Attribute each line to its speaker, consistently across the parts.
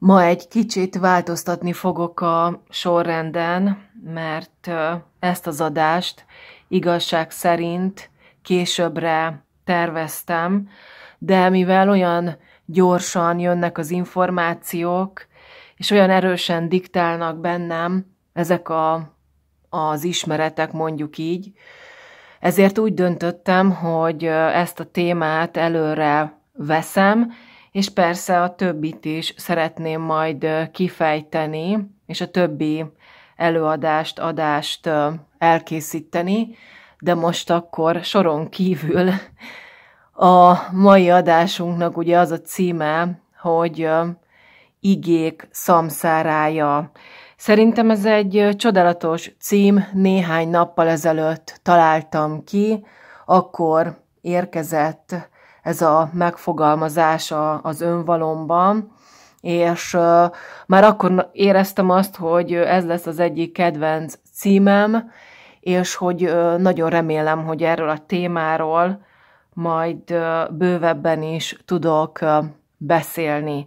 Speaker 1: Ma egy kicsit változtatni fogok a sorrenden, mert ezt az adást igazság szerint későbbre terveztem, de mivel olyan gyorsan jönnek az információk, és olyan erősen diktálnak bennem ezek a, az ismeretek, mondjuk így, ezért úgy döntöttem, hogy ezt a témát előre veszem, és persze a többit is szeretném majd kifejteni, és a többi előadást, adást elkészíteni, de most akkor soron kívül a mai adásunknak ugye az a címe, hogy igék szamszárája. Szerintem ez egy csodálatos cím, néhány nappal ezelőtt találtam ki, akkor érkezett ez a megfogalmazás az önvalomban, és már akkor éreztem azt, hogy ez lesz az egyik kedvenc címem, és hogy nagyon remélem, hogy erről a témáról majd bővebben is tudok beszélni.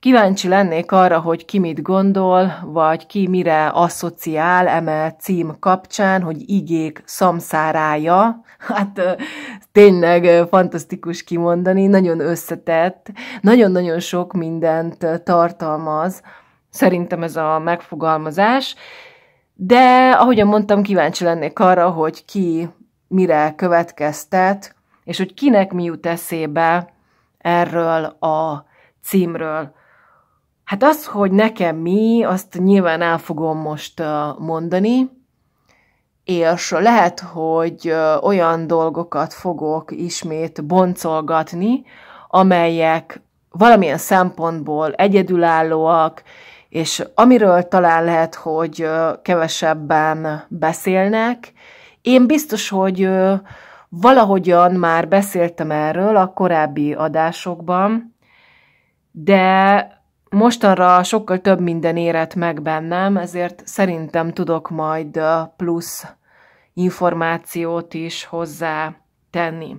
Speaker 1: Kíváncsi lennék arra, hogy ki mit gondol, vagy ki mire asszociál eme cím kapcsán, hogy igék szamszárája. Hát tényleg fantasztikus kimondani, nagyon összetett, nagyon-nagyon sok mindent tartalmaz, szerintem ez a megfogalmazás. De, ahogyan mondtam, kíváncsi lennék arra, hogy ki mire következtet, és hogy kinek mi jut eszébe erről a címről. Hát az, hogy nekem mi, azt nyilván el fogom most mondani, és lehet, hogy olyan dolgokat fogok ismét boncolgatni, amelyek valamilyen szempontból egyedülállóak, és amiről talán lehet, hogy kevesebben beszélnek. Én biztos, hogy valahogyan már beszéltem erről a korábbi adásokban, de mostanra sokkal több minden érett meg bennem, ezért szerintem tudok majd plusz információt is hozzá tenni.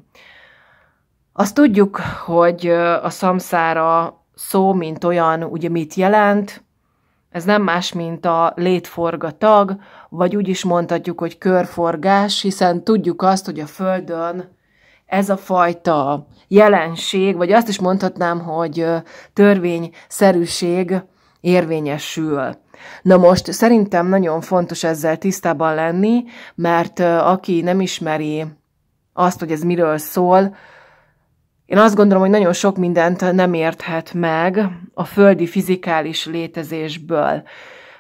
Speaker 1: Azt tudjuk, hogy a szamszára szó, mint olyan, ugye mit jelent, ez nem más, mint a létforgatag, vagy úgy is mondhatjuk, hogy körforgás, hiszen tudjuk azt, hogy a Földön ez a fajta jelenség, vagy azt is mondhatnám, hogy törvényszerűség érvényesül. Na most szerintem nagyon fontos ezzel tisztában lenni, mert aki nem ismeri azt, hogy ez miről szól, én azt gondolom, hogy nagyon sok mindent nem érthet meg a földi fizikális létezésből.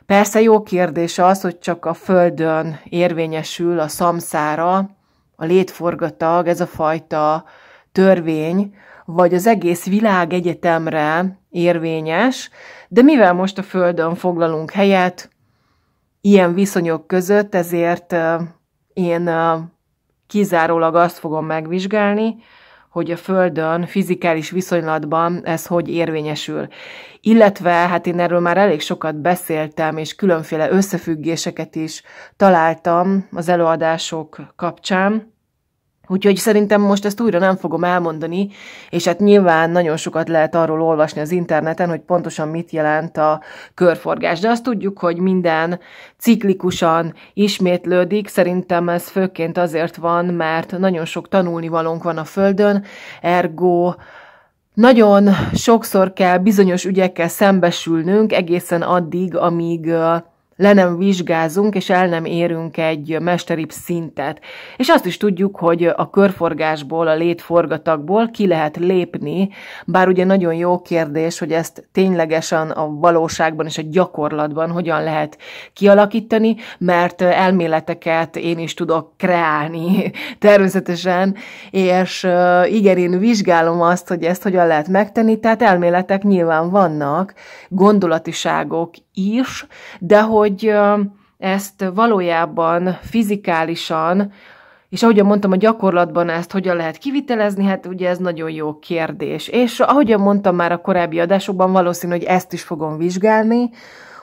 Speaker 1: Persze jó kérdés az, hogy csak a Földön érvényesül a szamszára, a létforgatag, ez a fajta törvény, vagy az egész világ egyetemre érvényes, de mivel most a Földön foglalunk helyet, ilyen viszonyok között, ezért én kizárólag azt fogom megvizsgálni, hogy a Földön fizikális viszonylatban ez hogy érvényesül. Illetve, hát én erről már elég sokat beszéltem, és különféle összefüggéseket is találtam az előadások kapcsán, Úgyhogy szerintem most ezt újra nem fogom elmondani, és hát nyilván nagyon sokat lehet arról olvasni az interneten, hogy pontosan mit jelent a körforgás. De azt tudjuk, hogy minden ciklikusan ismétlődik, szerintem ez főként azért van, mert nagyon sok tanulnivalónk van a Földön, ergo nagyon sokszor kell bizonyos ügyekkel szembesülnünk egészen addig, amíg le nem vizsgázunk, és el nem érünk egy mesteribb szintet. És azt is tudjuk, hogy a körforgásból, a létforgatakból ki lehet lépni, bár ugye nagyon jó kérdés, hogy ezt ténylegesen a valóságban és a gyakorlatban hogyan lehet kialakítani, mert elméleteket én is tudok kreálni természetesen, és igen, én vizsgálom azt, hogy ezt hogyan lehet megtenni, tehát elméletek nyilván vannak, gondolatiságok, is, de hogy ezt valójában fizikálisan, és ahogyan mondtam, a gyakorlatban ezt hogyan lehet kivitelezni, hát ugye ez nagyon jó kérdés. És ahogyan mondtam már a korábbi adásokban, valószínű, hogy ezt is fogom vizsgálni,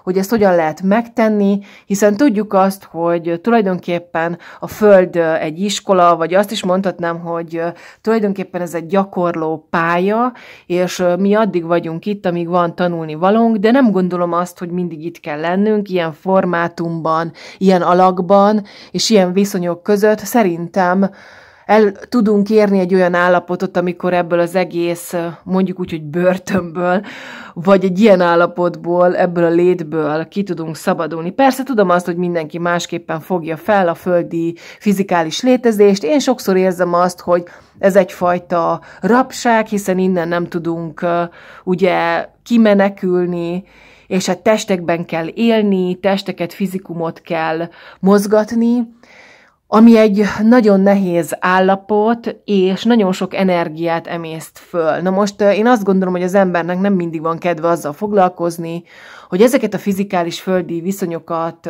Speaker 1: hogy ezt hogyan lehet megtenni, hiszen tudjuk azt, hogy tulajdonképpen a Föld egy iskola, vagy azt is mondhatnám, hogy tulajdonképpen ez egy gyakorló pálya, és mi addig vagyunk itt, amíg van tanulni valónk, de nem gondolom azt, hogy mindig itt kell lennünk, ilyen formátumban, ilyen alakban, és ilyen viszonyok között szerintem el tudunk érni egy olyan állapotot, amikor ebből az egész, mondjuk úgy, hogy börtönből, vagy egy ilyen állapotból, ebből a létből ki tudunk szabadulni. Persze tudom azt, hogy mindenki másképpen fogja fel a földi fizikális létezést. Én sokszor érzem azt, hogy ez egyfajta rabság, hiszen innen nem tudunk ugye kimenekülni, és hát testekben kell élni, testeket, fizikumot kell mozgatni, ami egy nagyon nehéz állapot, és nagyon sok energiát emészt föl. Na most eh, én azt gondolom, hogy az embernek nem mindig van kedve azzal foglalkozni, hogy ezeket a fizikális földi viszonyokat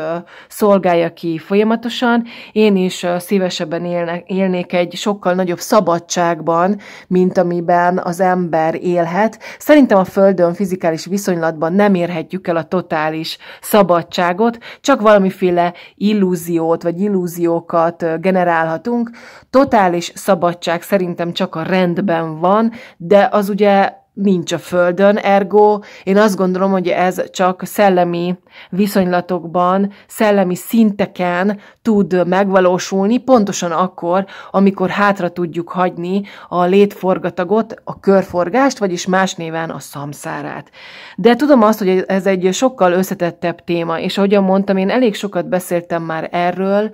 Speaker 1: szolgálja ki folyamatosan. Én is szívesebben élnék egy sokkal nagyobb szabadságban, mint amiben az ember élhet. Szerintem a Földön fizikális viszonylatban nem érhetjük el a totális szabadságot, csak valamiféle illúziót vagy illúziókat generálhatunk. Totális szabadság szerintem csak a rendben van, de az ugye nincs a Földön, ergo én azt gondolom, hogy ez csak szellemi viszonylatokban, szellemi szinteken tud megvalósulni, pontosan akkor, amikor hátra tudjuk hagyni a létforgatagot, a körforgást, vagyis más néven a szamszárát. De tudom azt, hogy ez egy sokkal összetettebb téma, és ahogyan mondtam, én elég sokat beszéltem már erről,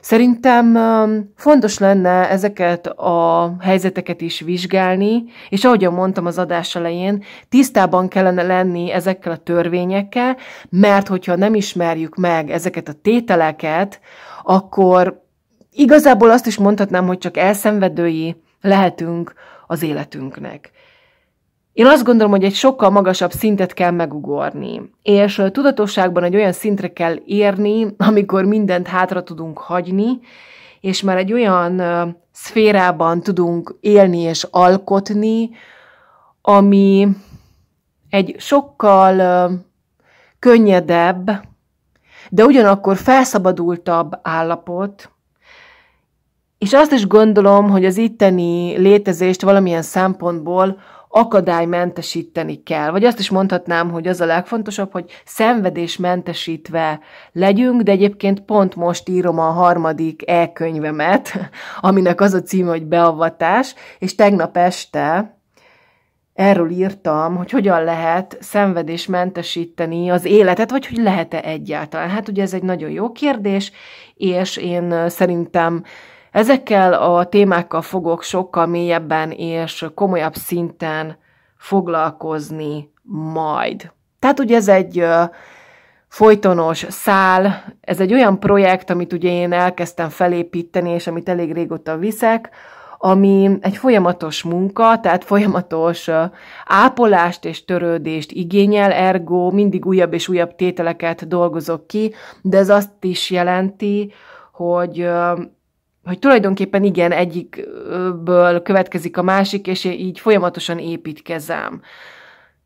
Speaker 1: Szerintem um, fontos lenne ezeket a helyzeteket is vizsgálni, és ahogyan mondtam az adás elején, tisztában kellene lenni ezekkel a törvényekkel, mert hogyha nem ismerjük meg ezeket a tételeket, akkor igazából azt is mondhatnám, hogy csak elszenvedői lehetünk az életünknek. Én azt gondolom, hogy egy sokkal magasabb szintet kell megugorni, és tudatosságban egy olyan szintre kell érni, amikor mindent hátra tudunk hagyni, és már egy olyan szférában tudunk élni és alkotni, ami egy sokkal könnyedebb, de ugyanakkor felszabadultabb állapot, és azt is gondolom, hogy az itteni létezést valamilyen szempontból akadálymentesíteni kell. Vagy azt is mondhatnám, hogy az a legfontosabb, hogy szenvedésmentesítve legyünk, de egyébként pont most írom a harmadik e-könyvemet, aminek az a címe, hogy beavatás, és tegnap este erről írtam, hogy hogyan lehet szenvedésmentesíteni az életet, vagy hogy lehet-e egyáltalán. Hát ugye ez egy nagyon jó kérdés, és én szerintem Ezekkel a témákkal fogok sokkal mélyebben és komolyabb szinten foglalkozni majd. Tehát ugye ez egy folytonos szál, ez egy olyan projekt, amit ugye én elkezdtem felépíteni, és amit elég régóta viszek, ami egy folyamatos munka, tehát folyamatos ápolást és törődést igényel, ergo mindig újabb és újabb tételeket dolgozok ki, de ez azt is jelenti, hogy hogy tulajdonképpen igen, egyikből következik a másik, és így folyamatosan építkezem.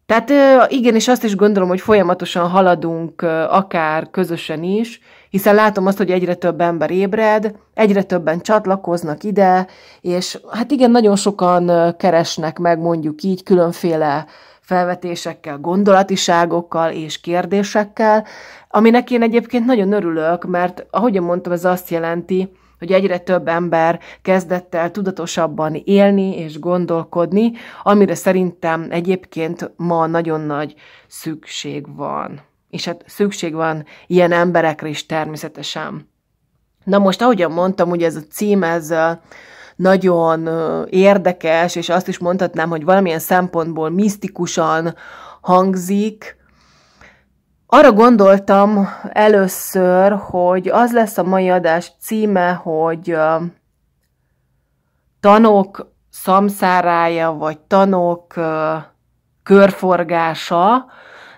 Speaker 1: Tehát igen, és azt is gondolom, hogy folyamatosan haladunk, akár közösen is, hiszen látom azt, hogy egyre több ember ébred, egyre többen csatlakoznak ide, és hát igen, nagyon sokan keresnek meg mondjuk így különféle felvetésekkel, gondolatiságokkal és kérdésekkel, aminek én egyébként nagyon örülök, mert ahogy mondtam, ez azt jelenti, hogy egyre több ember kezdett el tudatosabban élni és gondolkodni, amire szerintem egyébként ma nagyon nagy szükség van. És hát szükség van ilyen emberekre is természetesen. Na most, ahogyan mondtam, ugye ez a cím, ez nagyon érdekes, és azt is mondhatnám, hogy valamilyen szempontból misztikusan hangzik, arra gondoltam először, hogy az lesz a mai adás címe, hogy tanok szamszárája, vagy tanok körforgása,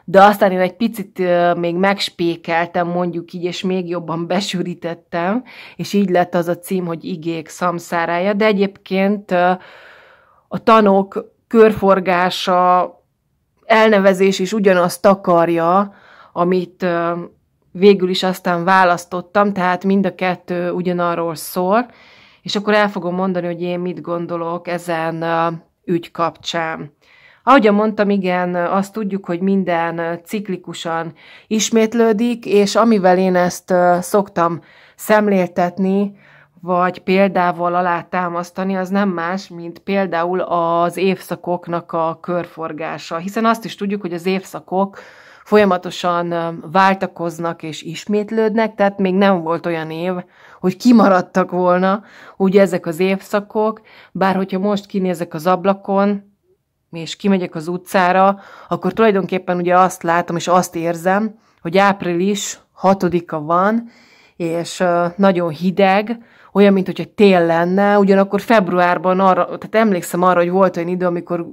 Speaker 1: de aztán én egy picit még megspékeltem, mondjuk így, és még jobban besűrítettem, és így lett az a cím, hogy igék szamszárája, de egyébként a tanok körforgása elnevezés is ugyanazt akarja, amit végül is aztán választottam, tehát mind a kettő ugyanarról szól, és akkor el fogom mondani, hogy én mit gondolok ezen ügy kapcsán. Ahogy mondtam, igen, azt tudjuk, hogy minden ciklikusan ismétlődik, és amivel én ezt szoktam szemléltetni, vagy példával alátámasztani, az nem más, mint például az évszakoknak a körforgása. Hiszen azt is tudjuk, hogy az évszakok folyamatosan váltakoznak és ismétlődnek, tehát még nem volt olyan év, hogy kimaradtak volna úgy ezek az évszakok, bár hogyha most kinézek az ablakon, és kimegyek az utcára, akkor tulajdonképpen ugye azt látom, és azt érzem, hogy április 6-a van, és nagyon hideg, olyan, mint hogyha tél lenne, ugyanakkor februárban arra, tehát emlékszem arra, hogy volt olyan idő, amikor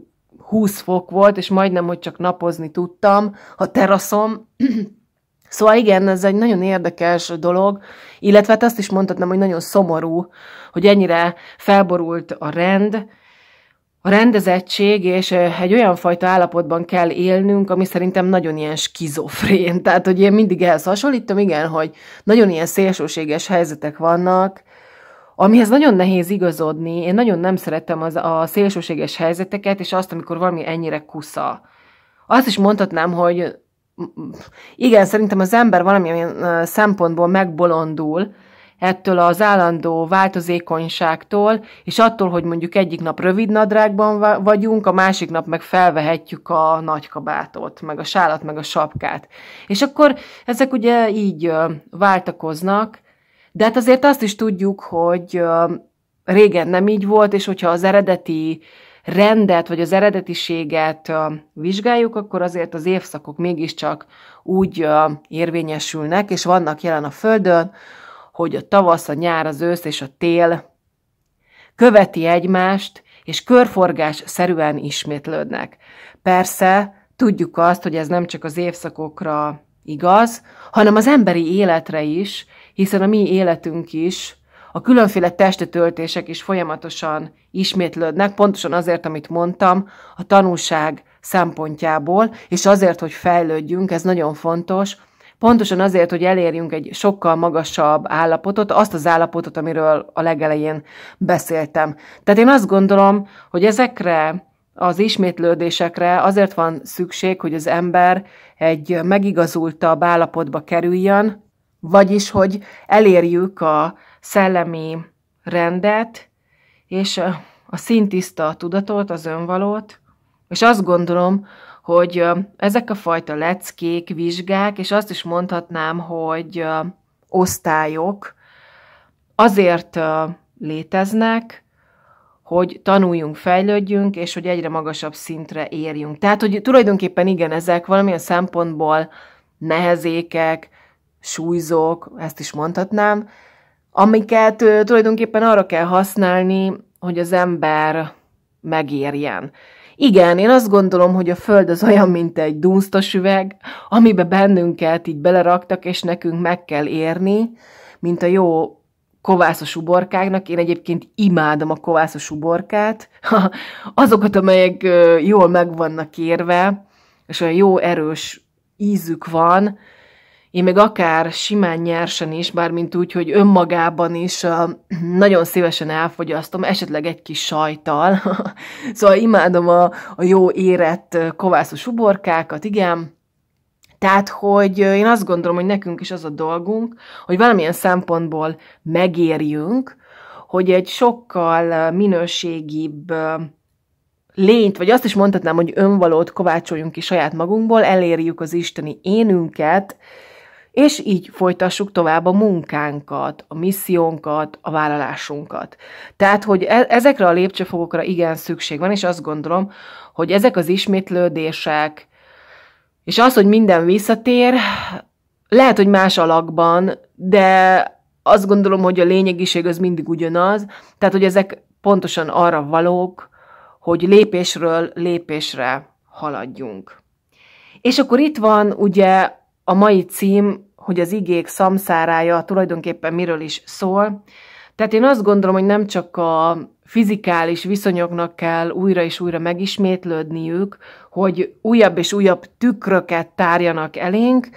Speaker 1: 20 fok volt, és majdnem, hogy csak napozni tudtam a teraszom. Szóval igen, ez egy nagyon érdekes dolog, illetve hát azt is mondhatnám, hogy nagyon szomorú, hogy ennyire felborult a rend, a rendezettség, és egy olyan fajta állapotban kell élnünk, ami szerintem nagyon ilyen skizofrén. Tehát, hogy én mindig ehhez hasonlítom, igen, hogy nagyon ilyen szélsőséges helyzetek vannak, amihez nagyon nehéz igazodni. Én nagyon nem szeretem az, a szélsőséges helyzeteket, és azt, amikor valami ennyire kusza. Azt is mondhatnám, hogy igen, szerintem az ember valamilyen szempontból megbolondul ettől az állandó változékonyságtól, és attól, hogy mondjuk egyik nap rövid nadrágban vagyunk, a másik nap meg felvehetjük a nagy kabátot, meg a sálat, meg a sapkát. És akkor ezek ugye így váltakoznak, de hát azért azt is tudjuk, hogy régen nem így volt, és hogyha az eredeti rendet vagy az eredetiséget vizsgáljuk, akkor azért az évszakok mégiscsak úgy érvényesülnek, és vannak jelen a Földön, hogy a tavasz, a nyár, az ősz és a tél követi egymást, és körforgás szerűen ismétlődnek. Persze tudjuk azt, hogy ez nem csak az évszakokra igaz, hanem az emberi életre is, hiszen a mi életünk is, a különféle testetöltések is folyamatosan ismétlődnek, pontosan azért, amit mondtam, a tanulság szempontjából, és azért, hogy fejlődjünk, ez nagyon fontos, pontosan azért, hogy elérjünk egy sokkal magasabb állapotot, azt az állapotot, amiről a legelején beszéltem. Tehát én azt gondolom, hogy ezekre az ismétlődésekre azért van szükség, hogy az ember egy megigazultabb állapotba kerüljön, vagyis, hogy elérjük a szellemi rendet, és a, a szintiszta tudatot, az önvalót, és azt gondolom, hogy ezek a fajta leckék, vizsgák, és azt is mondhatnám, hogy osztályok azért léteznek, hogy tanuljunk, fejlődjünk, és hogy egyre magasabb szintre érjünk. Tehát, hogy tulajdonképpen igen, ezek valamilyen szempontból nehezékek, súlyzók, ezt is mondhatnám, amiket tulajdonképpen arra kell használni, hogy az ember megérjen. Igen, én azt gondolom, hogy a Föld az olyan, mint egy dunsztos üveg, amibe bennünket így beleraktak, és nekünk meg kell érni, mint a jó kovászos uborkáknak. Én egyébként imádom a kovászos uborkát, azokat, amelyek jól meg vannak érve, és olyan jó erős ízük van, én még akár simán nyersen is, bármint úgy, hogy önmagában is nagyon szívesen elfogyasztom, esetleg egy kis sajtal. szóval imádom a, a jó érett kovászos uborkákat, igen. Tehát, hogy én azt gondolom, hogy nekünk is az a dolgunk, hogy valamilyen szempontból megérjünk, hogy egy sokkal minőségibb lényt, vagy azt is mondhatnám, hogy önvalót kovácsoljunk ki saját magunkból, elérjük az isteni énünket, és így folytassuk tovább a munkánkat, a missziónkat, a vállalásunkat. Tehát, hogy e-, ezekre a lépcsőfokokra igen szükség van, és azt gondolom, hogy ezek az ismétlődések, és az, hogy minden visszatér, lehet, hogy más alakban, de azt gondolom, hogy a lényegiség az mindig ugyanaz, tehát, hogy ezek pontosan arra valók, hogy lépésről lépésre haladjunk. És akkor itt van ugye a mai cím, hogy az igék szamszárája tulajdonképpen miről is szól. Tehát én azt gondolom, hogy nem csak a fizikális viszonyoknak kell újra és újra megismétlődniük, hogy újabb és újabb tükröket tárjanak elénk,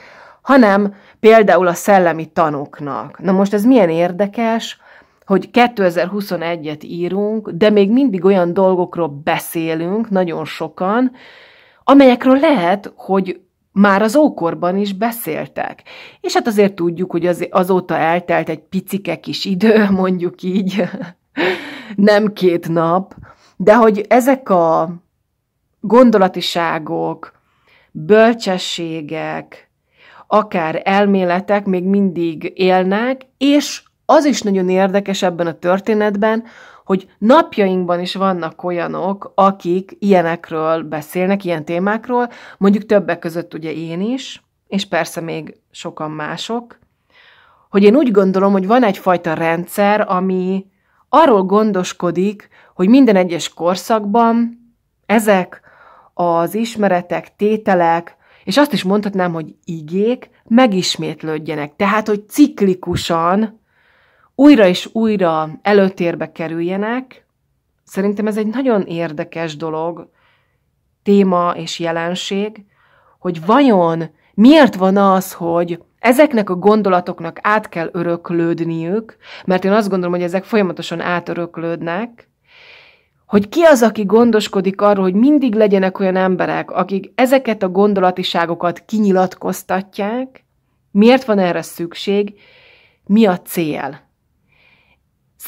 Speaker 1: hanem például a szellemi tanuknak. Na most ez milyen érdekes, hogy 2021-et írunk, de még mindig olyan dolgokról beszélünk nagyon sokan, amelyekről lehet, hogy már az ókorban is beszéltek. És hát azért tudjuk, hogy az, azóta eltelt egy picike kis idő, mondjuk így, nem két nap, de hogy ezek a gondolatiságok, bölcsességek, akár elméletek még mindig élnek, és az is nagyon érdekes ebben a történetben, hogy napjainkban is vannak olyanok, akik ilyenekről beszélnek, ilyen témákról, mondjuk többek között ugye én is, és persze még sokan mások, hogy én úgy gondolom, hogy van egyfajta rendszer, ami arról gondoskodik, hogy minden egyes korszakban ezek az ismeretek, tételek, és azt is mondhatnám, hogy igék megismétlődjenek. Tehát, hogy ciklikusan újra és újra előtérbe kerüljenek. Szerintem ez egy nagyon érdekes dolog, téma és jelenség, hogy vajon miért van az, hogy ezeknek a gondolatoknak át kell öröklődniük, mert én azt gondolom, hogy ezek folyamatosan átöröklődnek, hogy ki az, aki gondoskodik arról, hogy mindig legyenek olyan emberek, akik ezeket a gondolatiságokat kinyilatkoztatják, miért van erre szükség, mi a cél.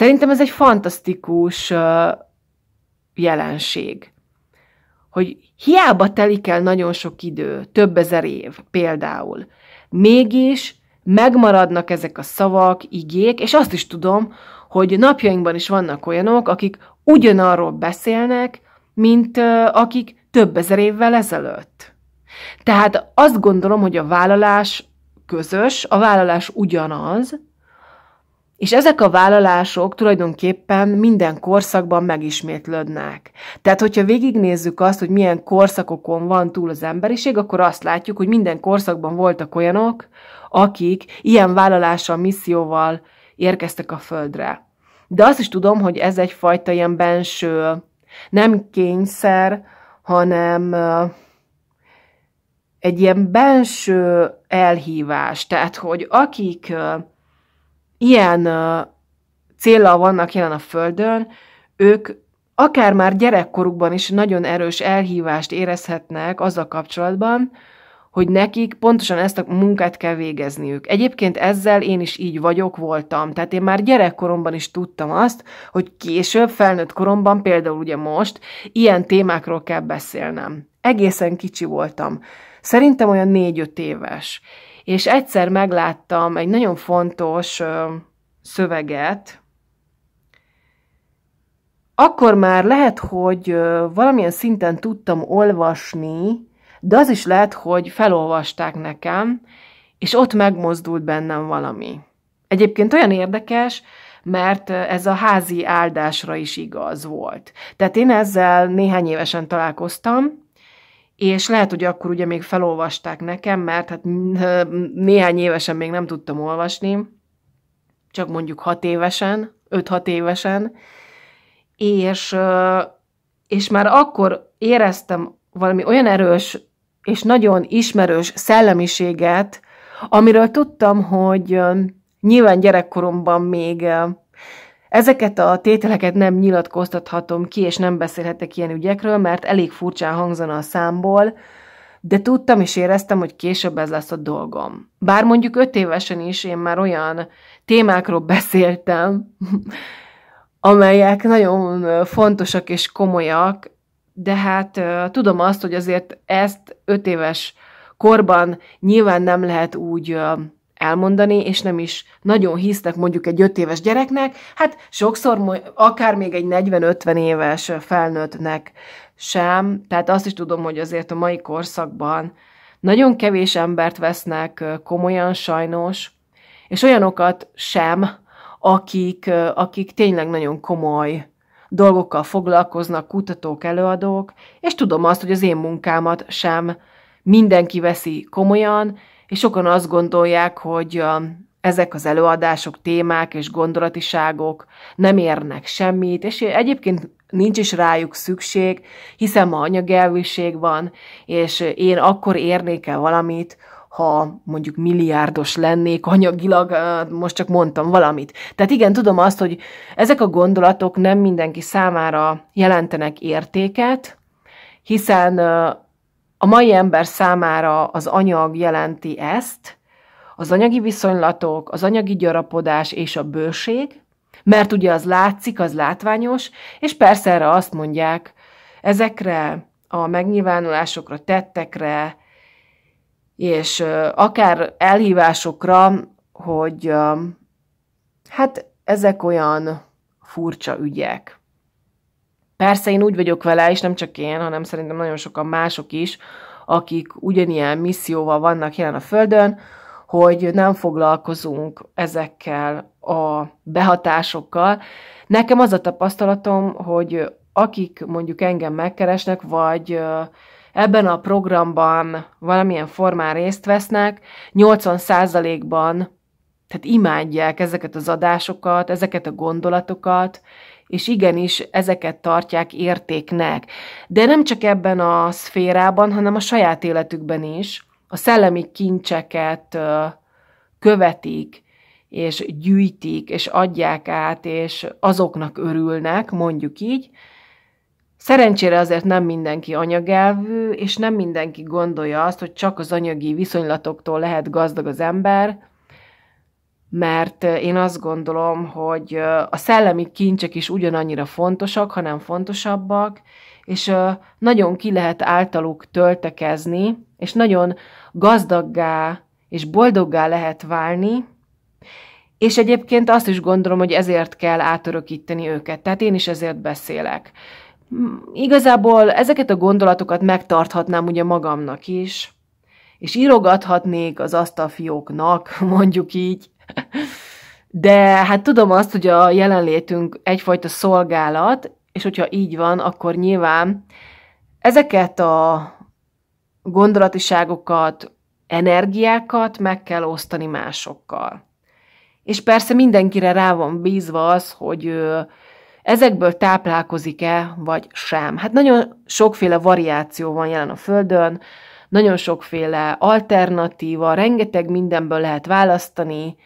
Speaker 1: Szerintem ez egy fantasztikus jelenség, hogy hiába telik el nagyon sok idő, több ezer év például, mégis megmaradnak ezek a szavak, igék, és azt is tudom, hogy napjainkban is vannak olyanok, akik ugyanarról beszélnek, mint akik több ezer évvel ezelőtt. Tehát azt gondolom, hogy a vállalás közös, a vállalás ugyanaz, és ezek a vállalások tulajdonképpen minden korszakban megismétlődnek. Tehát, hogyha végignézzük azt, hogy milyen korszakokon van túl az emberiség, akkor azt látjuk, hogy minden korszakban voltak olyanok, akik ilyen vállalással, misszióval érkeztek a Földre. De azt is tudom, hogy ez egyfajta ilyen benső, nem kényszer, hanem egy ilyen benső elhívás. Tehát, hogy akik ilyen uh, célral vannak jelen a Földön, ők akár már gyerekkorukban is nagyon erős elhívást érezhetnek azzal kapcsolatban, hogy nekik pontosan ezt a munkát kell végezniük. Egyébként ezzel én is így vagyok, voltam. Tehát én már gyerekkoromban is tudtam azt, hogy később, felnőtt koromban, például ugye most, ilyen témákról kell beszélnem. Egészen kicsi voltam. Szerintem olyan négy-öt éves és egyszer megláttam egy nagyon fontos ö, szöveget, akkor már lehet, hogy ö, valamilyen szinten tudtam olvasni, de az is lehet, hogy felolvasták nekem, és ott megmozdult bennem valami. Egyébként olyan érdekes, mert ez a házi áldásra is igaz volt. Tehát én ezzel néhány évesen találkoztam, és lehet, hogy akkor ugye még felolvasták nekem, mert hát néhány évesen még nem tudtam olvasni, csak mondjuk hat évesen, öt-hat évesen, és, és már akkor éreztem valami olyan erős és nagyon ismerős szellemiséget, amiről tudtam, hogy nyilván gyerekkoromban még Ezeket a tételeket nem nyilatkoztathatom ki, és nem beszélhetek ilyen ügyekről, mert elég furcsán hangzana a számból, de tudtam és éreztem, hogy később ez lesz a dolgom. Bár mondjuk öt évesen is én már olyan témákról beszéltem, amelyek nagyon fontosak és komolyak, de hát tudom azt, hogy azért ezt öt éves korban nyilván nem lehet úgy elmondani, és nem is nagyon hisznek mondjuk egy 5 éves gyereknek, hát sokszor akár még egy 40-50 éves felnőttnek sem, tehát azt is tudom, hogy azért a mai korszakban nagyon kevés embert vesznek komolyan sajnos, és olyanokat sem, akik, akik tényleg nagyon komoly dolgokkal foglalkoznak, kutatók, előadók, és tudom azt, hogy az én munkámat sem mindenki veszi komolyan, és sokan azt gondolják, hogy ezek az előadások, témák és gondolatiságok nem érnek semmit, és egyébként nincs is rájuk szükség, hiszen ma anyagelvűség van, és én akkor érnék el valamit, ha mondjuk milliárdos lennék anyagilag, most csak mondtam valamit. Tehát igen, tudom azt, hogy ezek a gondolatok nem mindenki számára jelentenek értéket, hiszen a mai ember számára az anyag jelenti ezt, az anyagi viszonylatok, az anyagi gyarapodás és a bőség, mert ugye az látszik, az látványos, és persze erre azt mondják, ezekre a megnyilvánulásokra, tettekre, és akár elhívásokra, hogy hát ezek olyan furcsa ügyek. Persze én úgy vagyok vele, és nem csak én, hanem szerintem nagyon sokan mások is, akik ugyanilyen misszióval vannak jelen a Földön, hogy nem foglalkozunk ezekkel a behatásokkal. Nekem az a tapasztalatom, hogy akik mondjuk engem megkeresnek, vagy ebben a programban valamilyen formán részt vesznek, 80%-ban tehát imádják ezeket az adásokat, ezeket a gondolatokat, és igenis ezeket tartják értéknek. De nem csak ebben a szférában, hanem a saját életükben is. A szellemi kincseket követik, és gyűjtik, és adják át, és azoknak örülnek, mondjuk így. Szerencsére azért nem mindenki anyagelvű, és nem mindenki gondolja azt, hogy csak az anyagi viszonylatoktól lehet gazdag az ember, mert eh, én azt gondolom, hogy eh, a szellemi kincsek is ugyanannyira fontosak, hanem fontosabbak, és eh, nagyon ki lehet általuk töltekezni, és nagyon gazdaggá és boldoggá lehet válni, és egyébként azt is gondolom, hogy ezért kell átörökíteni őket. Tehát én is ezért beszélek. Mm, igazából ezeket a gondolatokat megtarthatnám ugye magamnak is, és írogathatnék az asztalfióknak, mondjuk így, De hát tudom azt, hogy a jelenlétünk egyfajta szolgálat, és hogyha így van, akkor nyilván ezeket a gondolatiságokat, energiákat meg kell osztani másokkal. És persze mindenkire rá van bízva az, hogy ezekből táplálkozik-e, vagy sem. Hát nagyon sokféle variáció van jelen a Földön, nagyon sokféle alternatíva, rengeteg mindenből lehet választani,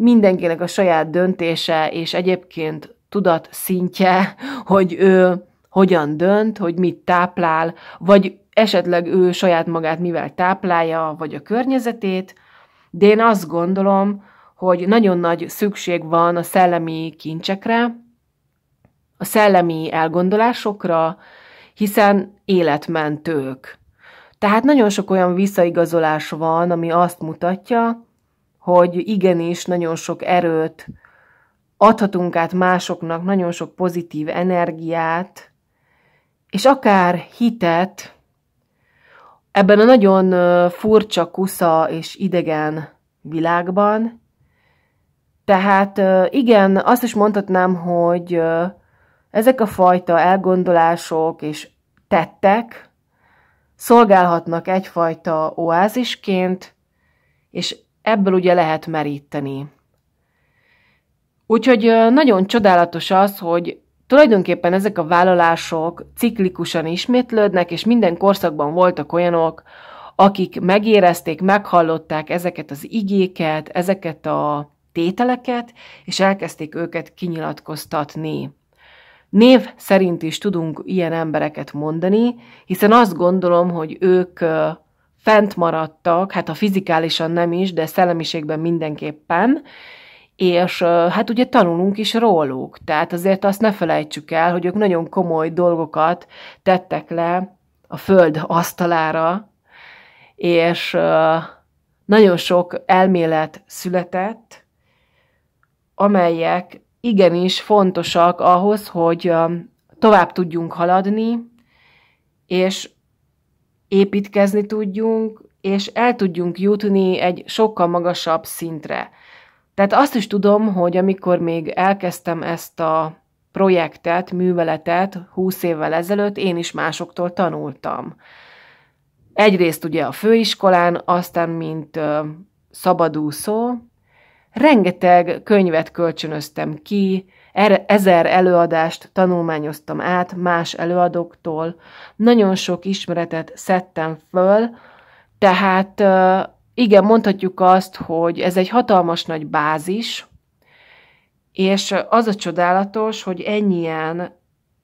Speaker 1: mindenkinek a saját döntése, és egyébként tudat szintje, hogy ő hogyan dönt, hogy mit táplál, vagy esetleg ő saját magát mivel táplálja, vagy a környezetét, de én azt gondolom, hogy nagyon nagy szükség van a szellemi kincsekre, a szellemi elgondolásokra, hiszen életmentők. Tehát nagyon sok olyan visszaigazolás van, ami azt mutatja, hogy igenis nagyon sok erőt adhatunk át másoknak, nagyon sok pozitív energiát, és akár hitet ebben a nagyon furcsa, kusza és idegen világban. Tehát igen, azt is mondhatnám, hogy ezek a fajta elgondolások és tettek szolgálhatnak egyfajta oázisként, és ebből ugye lehet meríteni. Úgyhogy nagyon csodálatos az, hogy tulajdonképpen ezek a vállalások ciklikusan ismétlődnek, és minden korszakban voltak olyanok, akik megérezték, meghallották ezeket az igéket, ezeket a tételeket, és elkezdték őket kinyilatkoztatni. Név szerint is tudunk ilyen embereket mondani, hiszen azt gondolom, hogy ők fent maradtak, hát a fizikálisan nem is, de szellemiségben mindenképpen, és hát ugye tanulunk is róluk, tehát azért azt ne felejtsük el, hogy ők nagyon komoly dolgokat tettek le a föld asztalára, és nagyon sok elmélet született, amelyek igenis fontosak ahhoz, hogy tovább tudjunk haladni, és építkezni tudjunk, és el tudjunk jutni egy sokkal magasabb szintre. Tehát azt is tudom, hogy amikor még elkezdtem ezt a projektet, műveletet 20 évvel ezelőtt, én is másoktól tanultam. Egyrészt ugye a főiskolán, aztán mint ö, szabadúszó, rengeteg könyvet kölcsönöztem ki, ezer előadást tanulmányoztam át más előadóktól, nagyon sok ismeretet szedtem föl, tehát igen, mondhatjuk azt, hogy ez egy hatalmas nagy bázis, és az a csodálatos, hogy ennyien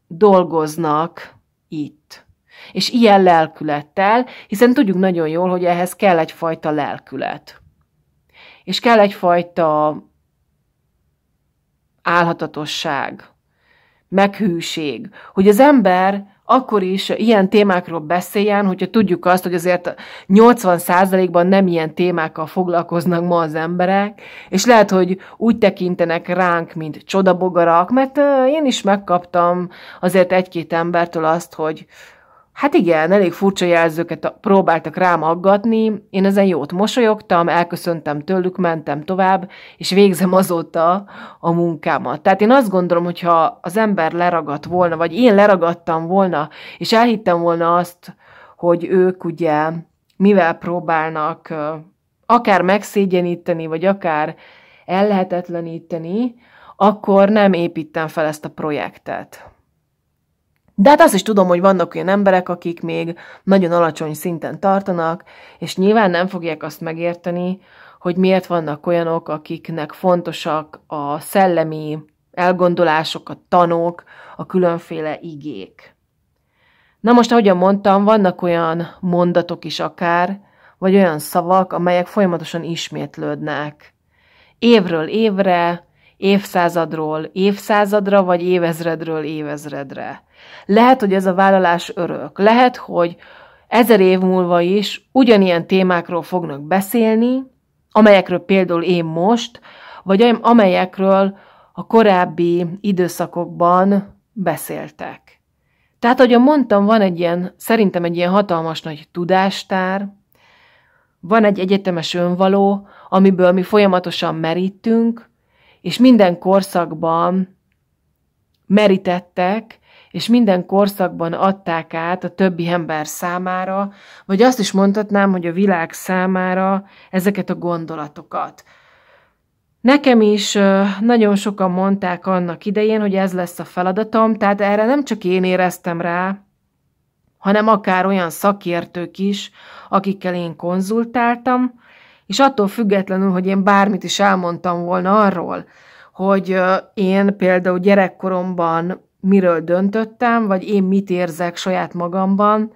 Speaker 1: dolgoznak itt. És ilyen lelkülettel, hiszen tudjuk nagyon jól, hogy ehhez kell egyfajta lelkület. És kell egyfajta álhatatosság, meghűség, hogy az ember akkor is ilyen témákról beszéljen, hogyha tudjuk azt, hogy azért 80%-ban nem ilyen témákkal foglalkoznak ma az emberek, és lehet, hogy úgy tekintenek ránk, mint csodabogarak, mert én is megkaptam azért egy-két embertől azt, hogy Hát igen, elég furcsa jelzőket próbáltak rám aggatni, én ezen jót mosolyogtam, elköszöntem tőlük, mentem tovább, és végzem azóta a munkámat. Tehát én azt gondolom, hogyha az ember leragadt volna, vagy én leragadtam volna, és elhittem volna azt, hogy ők ugye mivel próbálnak akár megszégyeníteni, vagy akár ellehetetleníteni, akkor nem építem fel ezt a projektet. De hát azt is tudom, hogy vannak olyan emberek, akik még nagyon alacsony szinten tartanak, és nyilván nem fogják azt megérteni, hogy miért vannak olyanok, akiknek fontosak a szellemi elgondolások, a tanok, a különféle igék. Na most, ahogyan mondtam, vannak olyan mondatok is akár, vagy olyan szavak, amelyek folyamatosan ismétlődnek. Évről évre, évszázadról évszázadra, vagy évezredről évezredre. Lehet, hogy ez a vállalás örök. Lehet, hogy ezer év múlva is ugyanilyen témákról fognak beszélni, amelyekről például én most, vagy amelyekről a korábbi időszakokban beszéltek. Tehát, ahogy mondtam, van egy ilyen, szerintem egy ilyen hatalmas nagy tudástár, van egy egyetemes önvaló, amiből mi folyamatosan merítünk, és minden korszakban merítettek, és minden korszakban adták át a többi ember számára, vagy azt is mondhatnám, hogy a világ számára ezeket a gondolatokat. Nekem is nagyon sokan mondták annak idején, hogy ez lesz a feladatom, tehát erre nem csak én éreztem rá, hanem akár olyan szakértők is, akikkel én konzultáltam, és attól függetlenül, hogy én bármit is elmondtam volna arról, hogy én például gyerekkoromban miről döntöttem, vagy én mit érzek saját magamban,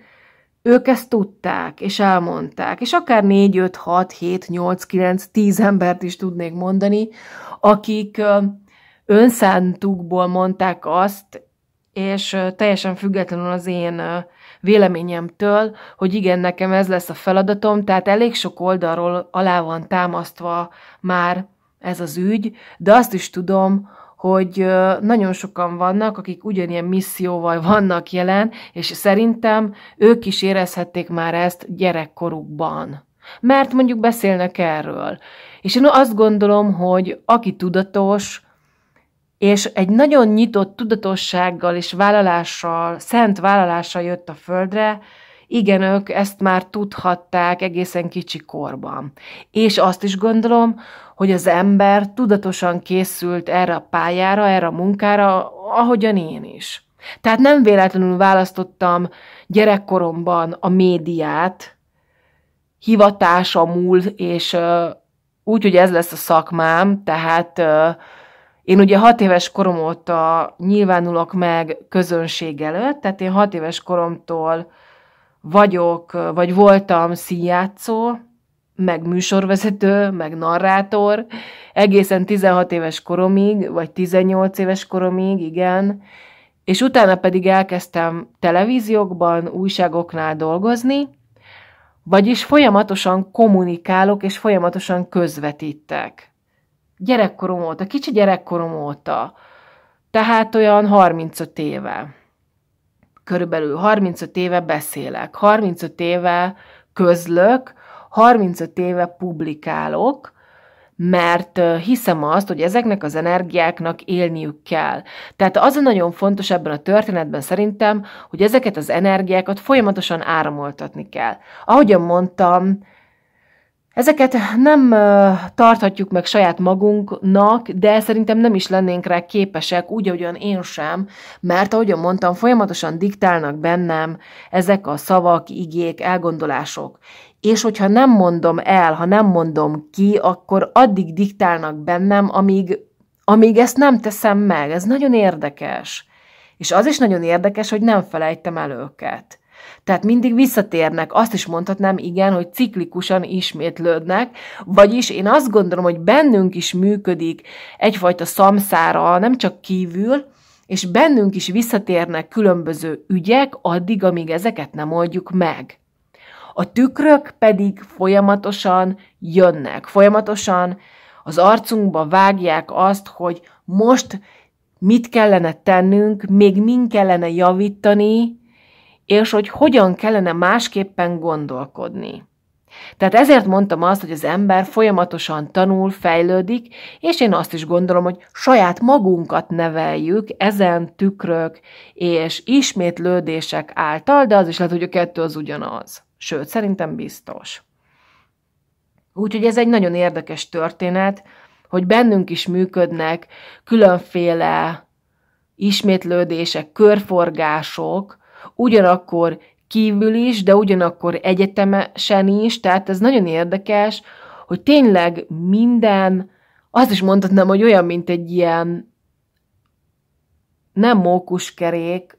Speaker 1: ők ezt tudták, és elmondták, és akár 4, 5, 6, 7, 8, 9, 10 embert is tudnék mondani, akik önszántukból mondták azt, és teljesen függetlenül az én véleményemtől, hogy igen, nekem ez lesz a feladatom, tehát elég sok oldalról alá van támasztva már ez az ügy, de azt is tudom, hogy nagyon sokan vannak, akik ugyanilyen misszióval vannak jelen, és szerintem ők is érezhették már ezt gyerekkorukban. Mert mondjuk beszélnek erről. És én azt gondolom, hogy aki tudatos, és egy nagyon nyitott tudatossággal és vállalással, szent vállalással jött a földre, igen, ők ezt már tudhatták egészen kicsi korban. És azt is gondolom, hogy az ember tudatosan készült erre a pályára, erre a munkára, ahogyan én is. Tehát nem véletlenül választottam gyerekkoromban a médiát, hivatása múl, és uh, úgy, hogy ez lesz a szakmám, tehát uh, én ugye hat éves korom óta nyilvánulok meg közönség előtt, tehát én hat éves koromtól vagyok, vagy voltam színjátszó, meg műsorvezető, meg narrátor, egészen 16 éves koromig, vagy 18 éves koromig, igen, és utána pedig elkezdtem televíziókban, újságoknál dolgozni, vagyis folyamatosan kommunikálok, és folyamatosan közvetítek gyerekkorom óta, kicsi gyerekkorom óta, tehát olyan 35 éve, körülbelül 35 éve beszélek, 35 éve közlök, 35 éve publikálok, mert hiszem azt, hogy ezeknek az energiáknak élniük kell. Tehát az a nagyon fontos ebben a történetben szerintem, hogy ezeket az energiákat folyamatosan áramoltatni kell. Ahogyan mondtam, Ezeket nem tarthatjuk meg saját magunknak, de szerintem nem is lennénk rá képesek, úgy, ahogyan én sem, mert ahogyan mondtam, folyamatosan diktálnak bennem ezek a szavak, igék, elgondolások. És hogyha nem mondom el, ha nem mondom ki, akkor addig diktálnak bennem, amíg, amíg ezt nem teszem meg. Ez nagyon érdekes. És az is nagyon érdekes, hogy nem felejtem el őket. Tehát mindig visszatérnek. Azt is mondhatnám, igen, hogy ciklikusan ismétlődnek, vagyis én azt gondolom, hogy bennünk is működik egyfajta szamszára, nem csak kívül, és bennünk is visszatérnek különböző ügyek addig, amíg ezeket nem oldjuk meg. A tükrök pedig folyamatosan jönnek, folyamatosan az arcunkba vágják azt, hogy most mit kellene tennünk, még min kellene javítani, és hogy hogyan kellene másképpen gondolkodni. Tehát ezért mondtam azt, hogy az ember folyamatosan tanul, fejlődik, és én azt is gondolom, hogy saját magunkat neveljük ezen tükrök és ismétlődések által, de az is lehet, hogy a kettő az ugyanaz. Sőt, szerintem biztos. Úgyhogy ez egy nagyon érdekes történet, hogy bennünk is működnek különféle ismétlődések, körforgások, ugyanakkor kívül is, de ugyanakkor egyetemesen is, tehát ez nagyon érdekes, hogy tényleg minden, azt is mondhatnám, hogy olyan, mint egy ilyen nem mókuskerék,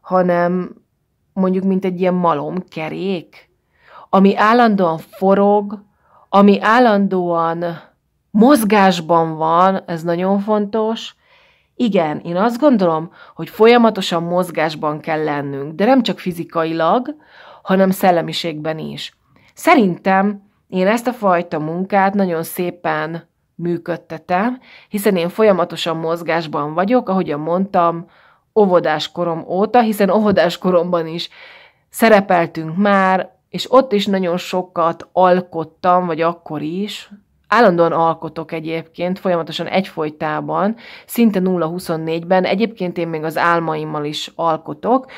Speaker 1: hanem mondjuk, mint egy ilyen malomkerék, ami állandóan forog, ami állandóan mozgásban van, ez nagyon fontos, igen, én azt gondolom, hogy folyamatosan mozgásban kell lennünk, de nem csak fizikailag, hanem szellemiségben is. Szerintem én ezt a fajta munkát nagyon szépen működtetem, hiszen én folyamatosan mozgásban vagyok, ahogyan mondtam, óvodáskorom óta, hiszen óvodáskoromban is szerepeltünk már, és ott is nagyon sokat alkottam, vagy akkor is, Állandóan alkotok egyébként, folyamatosan egyfolytában, szinte 0-24-ben, egyébként én még az álmaimmal is alkotok,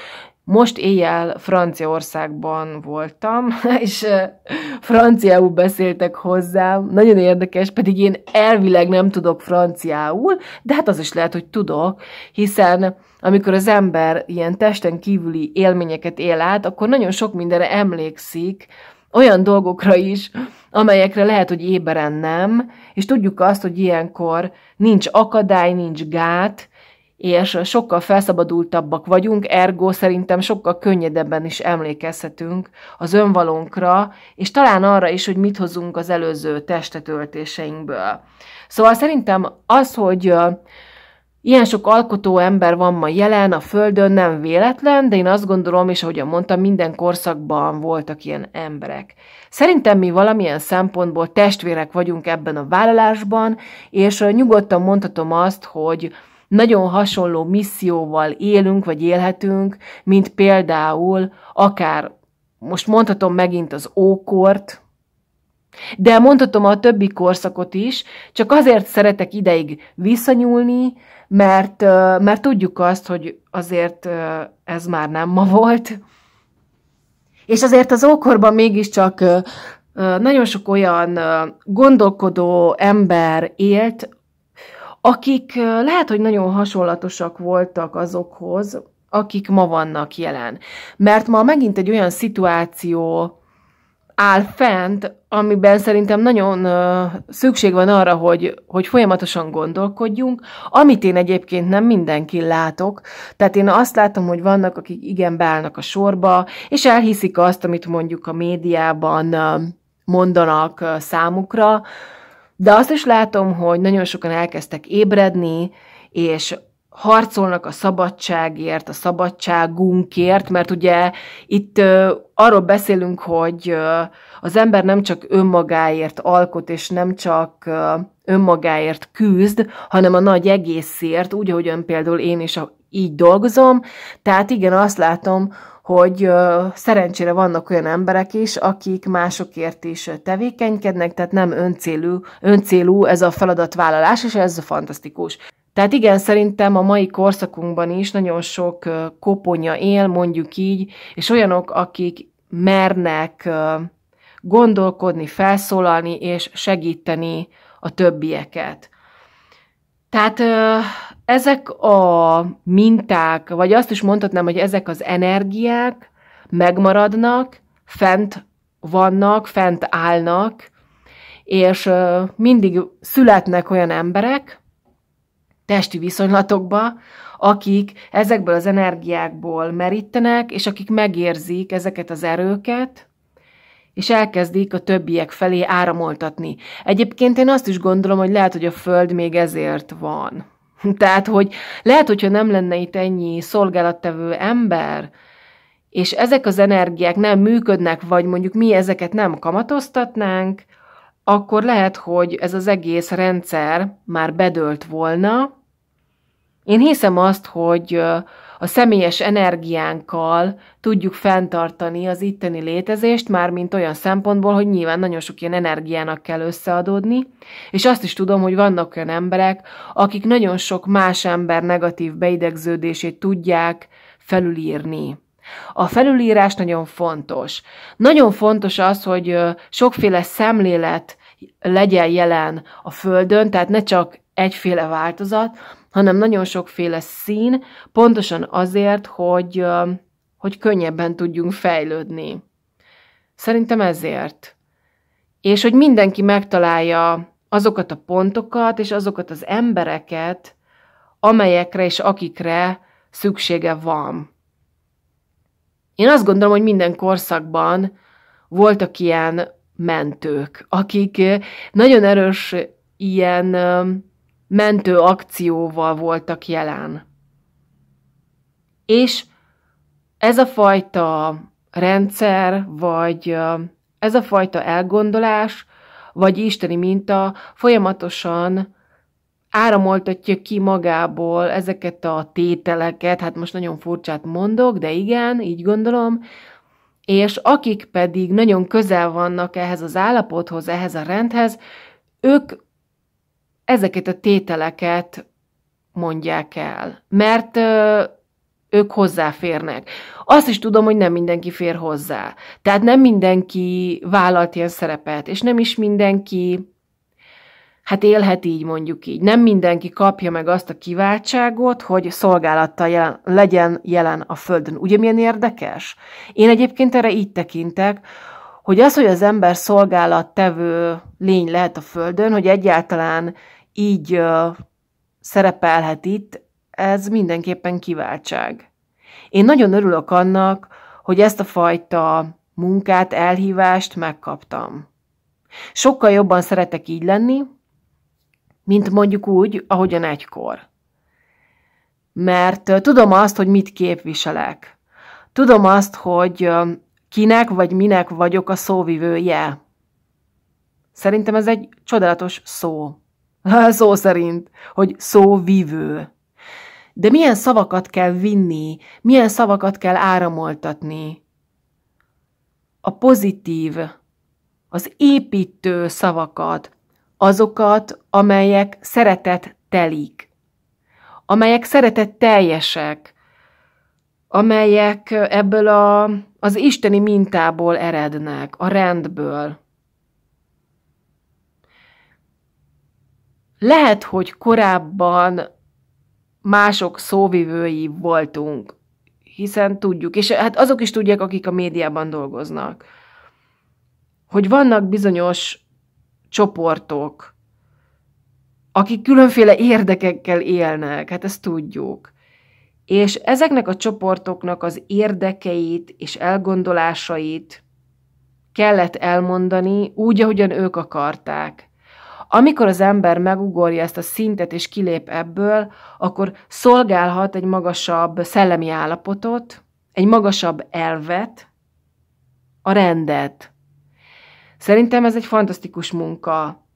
Speaker 1: most éjjel Franciaországban voltam, és franciául beszéltek hozzám, nagyon érdekes, pedig én elvileg nem tudok franciául, de hát az is lehet, hogy tudok, hiszen amikor az ember ilyen testen kívüli élményeket él át, akkor nagyon sok mindenre emlékszik, olyan dolgokra is, amelyekre lehet, hogy éberen nem, és tudjuk azt, hogy ilyenkor nincs akadály, nincs gát, és sokkal felszabadultabbak vagyunk, ergo szerintem sokkal könnyedebben is emlékezhetünk az önvalónkra, és talán arra is, hogy mit hozunk az előző testetöltéseinkből. Szóval szerintem az, hogy Ilyen sok alkotó ember van ma jelen a Földön, nem véletlen, de én azt gondolom, és ahogyan mondtam, minden korszakban voltak ilyen emberek. Szerintem mi valamilyen szempontból testvérek vagyunk ebben a vállalásban, és nyugodtan mondhatom azt, hogy nagyon hasonló misszióval élünk, vagy élhetünk, mint például akár, most mondhatom megint az ókort, de mondhatom a többi korszakot is, csak azért szeretek ideig visszanyúlni, mert, mert tudjuk azt, hogy azért ez már nem ma volt. És azért az ókorban mégiscsak nagyon sok olyan gondolkodó ember élt, akik lehet, hogy nagyon hasonlatosak voltak azokhoz, akik ma vannak jelen. Mert ma megint egy olyan szituáció áll fent, amiben szerintem nagyon szükség van arra, hogy, hogy folyamatosan gondolkodjunk, amit én egyébként nem mindenki látok. Tehát én azt látom, hogy vannak, akik igen beállnak a sorba, és elhiszik azt, amit mondjuk a médiában mondanak számukra, de azt is látom, hogy nagyon sokan elkezdtek ébredni, és harcolnak a szabadságért, a szabadságunkért, mert ugye itt ö, arról beszélünk, hogy ö, az ember nem csak önmagáért alkot, és nem csak ö, önmagáért küzd, hanem a nagy egészért, úgy, ön például én is a, így dolgozom. Tehát igen, azt látom, hogy ö, szerencsére vannak olyan emberek is, akik másokért is tevékenykednek, tehát nem öncélú, öncélú ez a feladatvállalás, és ez a fantasztikus. Tehát igen, szerintem a mai korszakunkban is nagyon sok koponya él, mondjuk így, és olyanok, akik mernek gondolkodni, felszólalni és segíteni a többieket. Tehát ezek a minták, vagy azt is mondhatnám, hogy ezek az energiák megmaradnak, fent vannak, fent állnak, és mindig születnek olyan emberek, testi viszonylatokba, akik ezekből az energiákból merítenek, és akik megérzik ezeket az erőket, és elkezdik a többiek felé áramoltatni. Egyébként én azt is gondolom, hogy lehet, hogy a Föld még ezért van. Tehát, hogy lehet, hogyha nem lenne itt ennyi szolgálattevő ember, és ezek az energiák nem működnek, vagy mondjuk mi ezeket nem kamatoztatnánk, akkor lehet, hogy ez az egész rendszer már bedölt volna, én hiszem azt, hogy a személyes energiánkkal tudjuk fenntartani az itteni létezést, már mint olyan szempontból, hogy nyilván nagyon sok ilyen energiának kell összeadódni, és azt is tudom, hogy vannak olyan emberek, akik nagyon sok más ember negatív beidegződését tudják felülírni. A felülírás nagyon fontos. Nagyon fontos az, hogy sokféle szemlélet legyen jelen a Földön, tehát ne csak egyféle változat, hanem nagyon sokféle szín, pontosan azért, hogy, hogy könnyebben tudjunk fejlődni. Szerintem ezért. És hogy mindenki megtalálja azokat a pontokat és azokat az embereket, amelyekre és akikre szüksége van. Én azt gondolom, hogy minden korszakban voltak ilyen mentők, akik nagyon erős ilyen mentő akcióval voltak jelen. És ez a fajta rendszer, vagy ez a fajta elgondolás, vagy isteni minta folyamatosan áramoltatja ki magából ezeket a tételeket, hát most nagyon furcsát mondok, de igen, így gondolom, és akik pedig nagyon közel vannak ehhez az állapothoz, ehhez a rendhez, ők ezeket a tételeket mondják el, mert ö, ők hozzáférnek. Azt is tudom, hogy nem mindenki fér hozzá. Tehát nem mindenki vállalt ilyen szerepet, és nem is mindenki hát élhet így mondjuk így. Nem mindenki kapja meg azt a kiváltságot, hogy szolgálattal jelen, legyen jelen a Földön. Ugye milyen érdekes? Én egyébként erre így tekintek, hogy az, hogy az ember szolgálattevő lény lehet a Földön, hogy egyáltalán így szerepelhet itt, ez mindenképpen kiváltság. Én nagyon örülök annak, hogy ezt a fajta munkát, elhívást megkaptam. Sokkal jobban szeretek így lenni, mint mondjuk úgy, ahogyan egykor. Mert tudom azt, hogy mit képviselek. Tudom azt, hogy kinek vagy minek vagyok a szóvivője. Szerintem ez egy csodálatos szó. Szó szerint, hogy szóvivő. De milyen szavakat kell vinni, milyen szavakat kell áramoltatni? A pozitív, az építő szavakat, azokat, amelyek szeretet telik, amelyek szeretet teljesek, amelyek ebből a, az isteni mintából erednek, a rendből. lehet, hogy korábban mások szóvivői voltunk, hiszen tudjuk, és hát azok is tudják, akik a médiában dolgoznak, hogy vannak bizonyos csoportok, akik különféle érdekekkel élnek, hát ezt tudjuk. És ezeknek a csoportoknak az érdekeit és elgondolásait kellett elmondani úgy, ahogyan ők akarták. Amikor az ember megugorja ezt a szintet és kilép ebből, akkor szolgálhat egy magasabb szellemi állapotot, egy magasabb elvet, a rendet. Szerintem ez egy fantasztikus munka.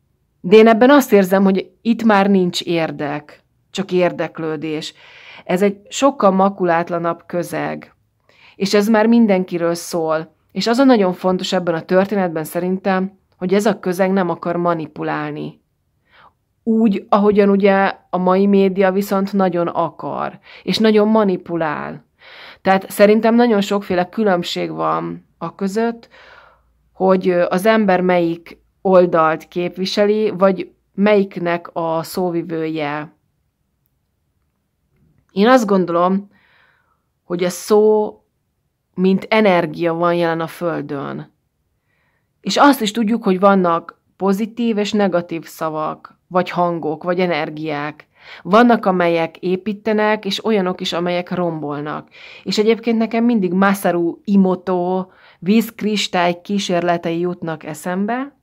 Speaker 1: De én ebben azt érzem, hogy itt már nincs érdek, csak érdeklődés. Ez egy sokkal makulátlanabb közeg. És ez már mindenkiről szól. És az a nagyon fontos ebben a történetben szerintem, hogy ez a közeg nem akar manipulálni. Úgy, ahogyan ugye a mai média viszont nagyon akar, és nagyon manipulál. Tehát szerintem nagyon sokféle különbség van a között, hogy az ember melyik oldalt képviseli, vagy melyiknek a szóvivője. Én azt gondolom, hogy a szó, mint energia van jelen a Földön. És azt is tudjuk, hogy vannak pozitív és negatív szavak, vagy hangok, vagy energiák. Vannak, amelyek építenek, és olyanok is, amelyek rombolnak. És egyébként nekem mindig Masaru Imoto vízkristály kísérletei jutnak eszembe.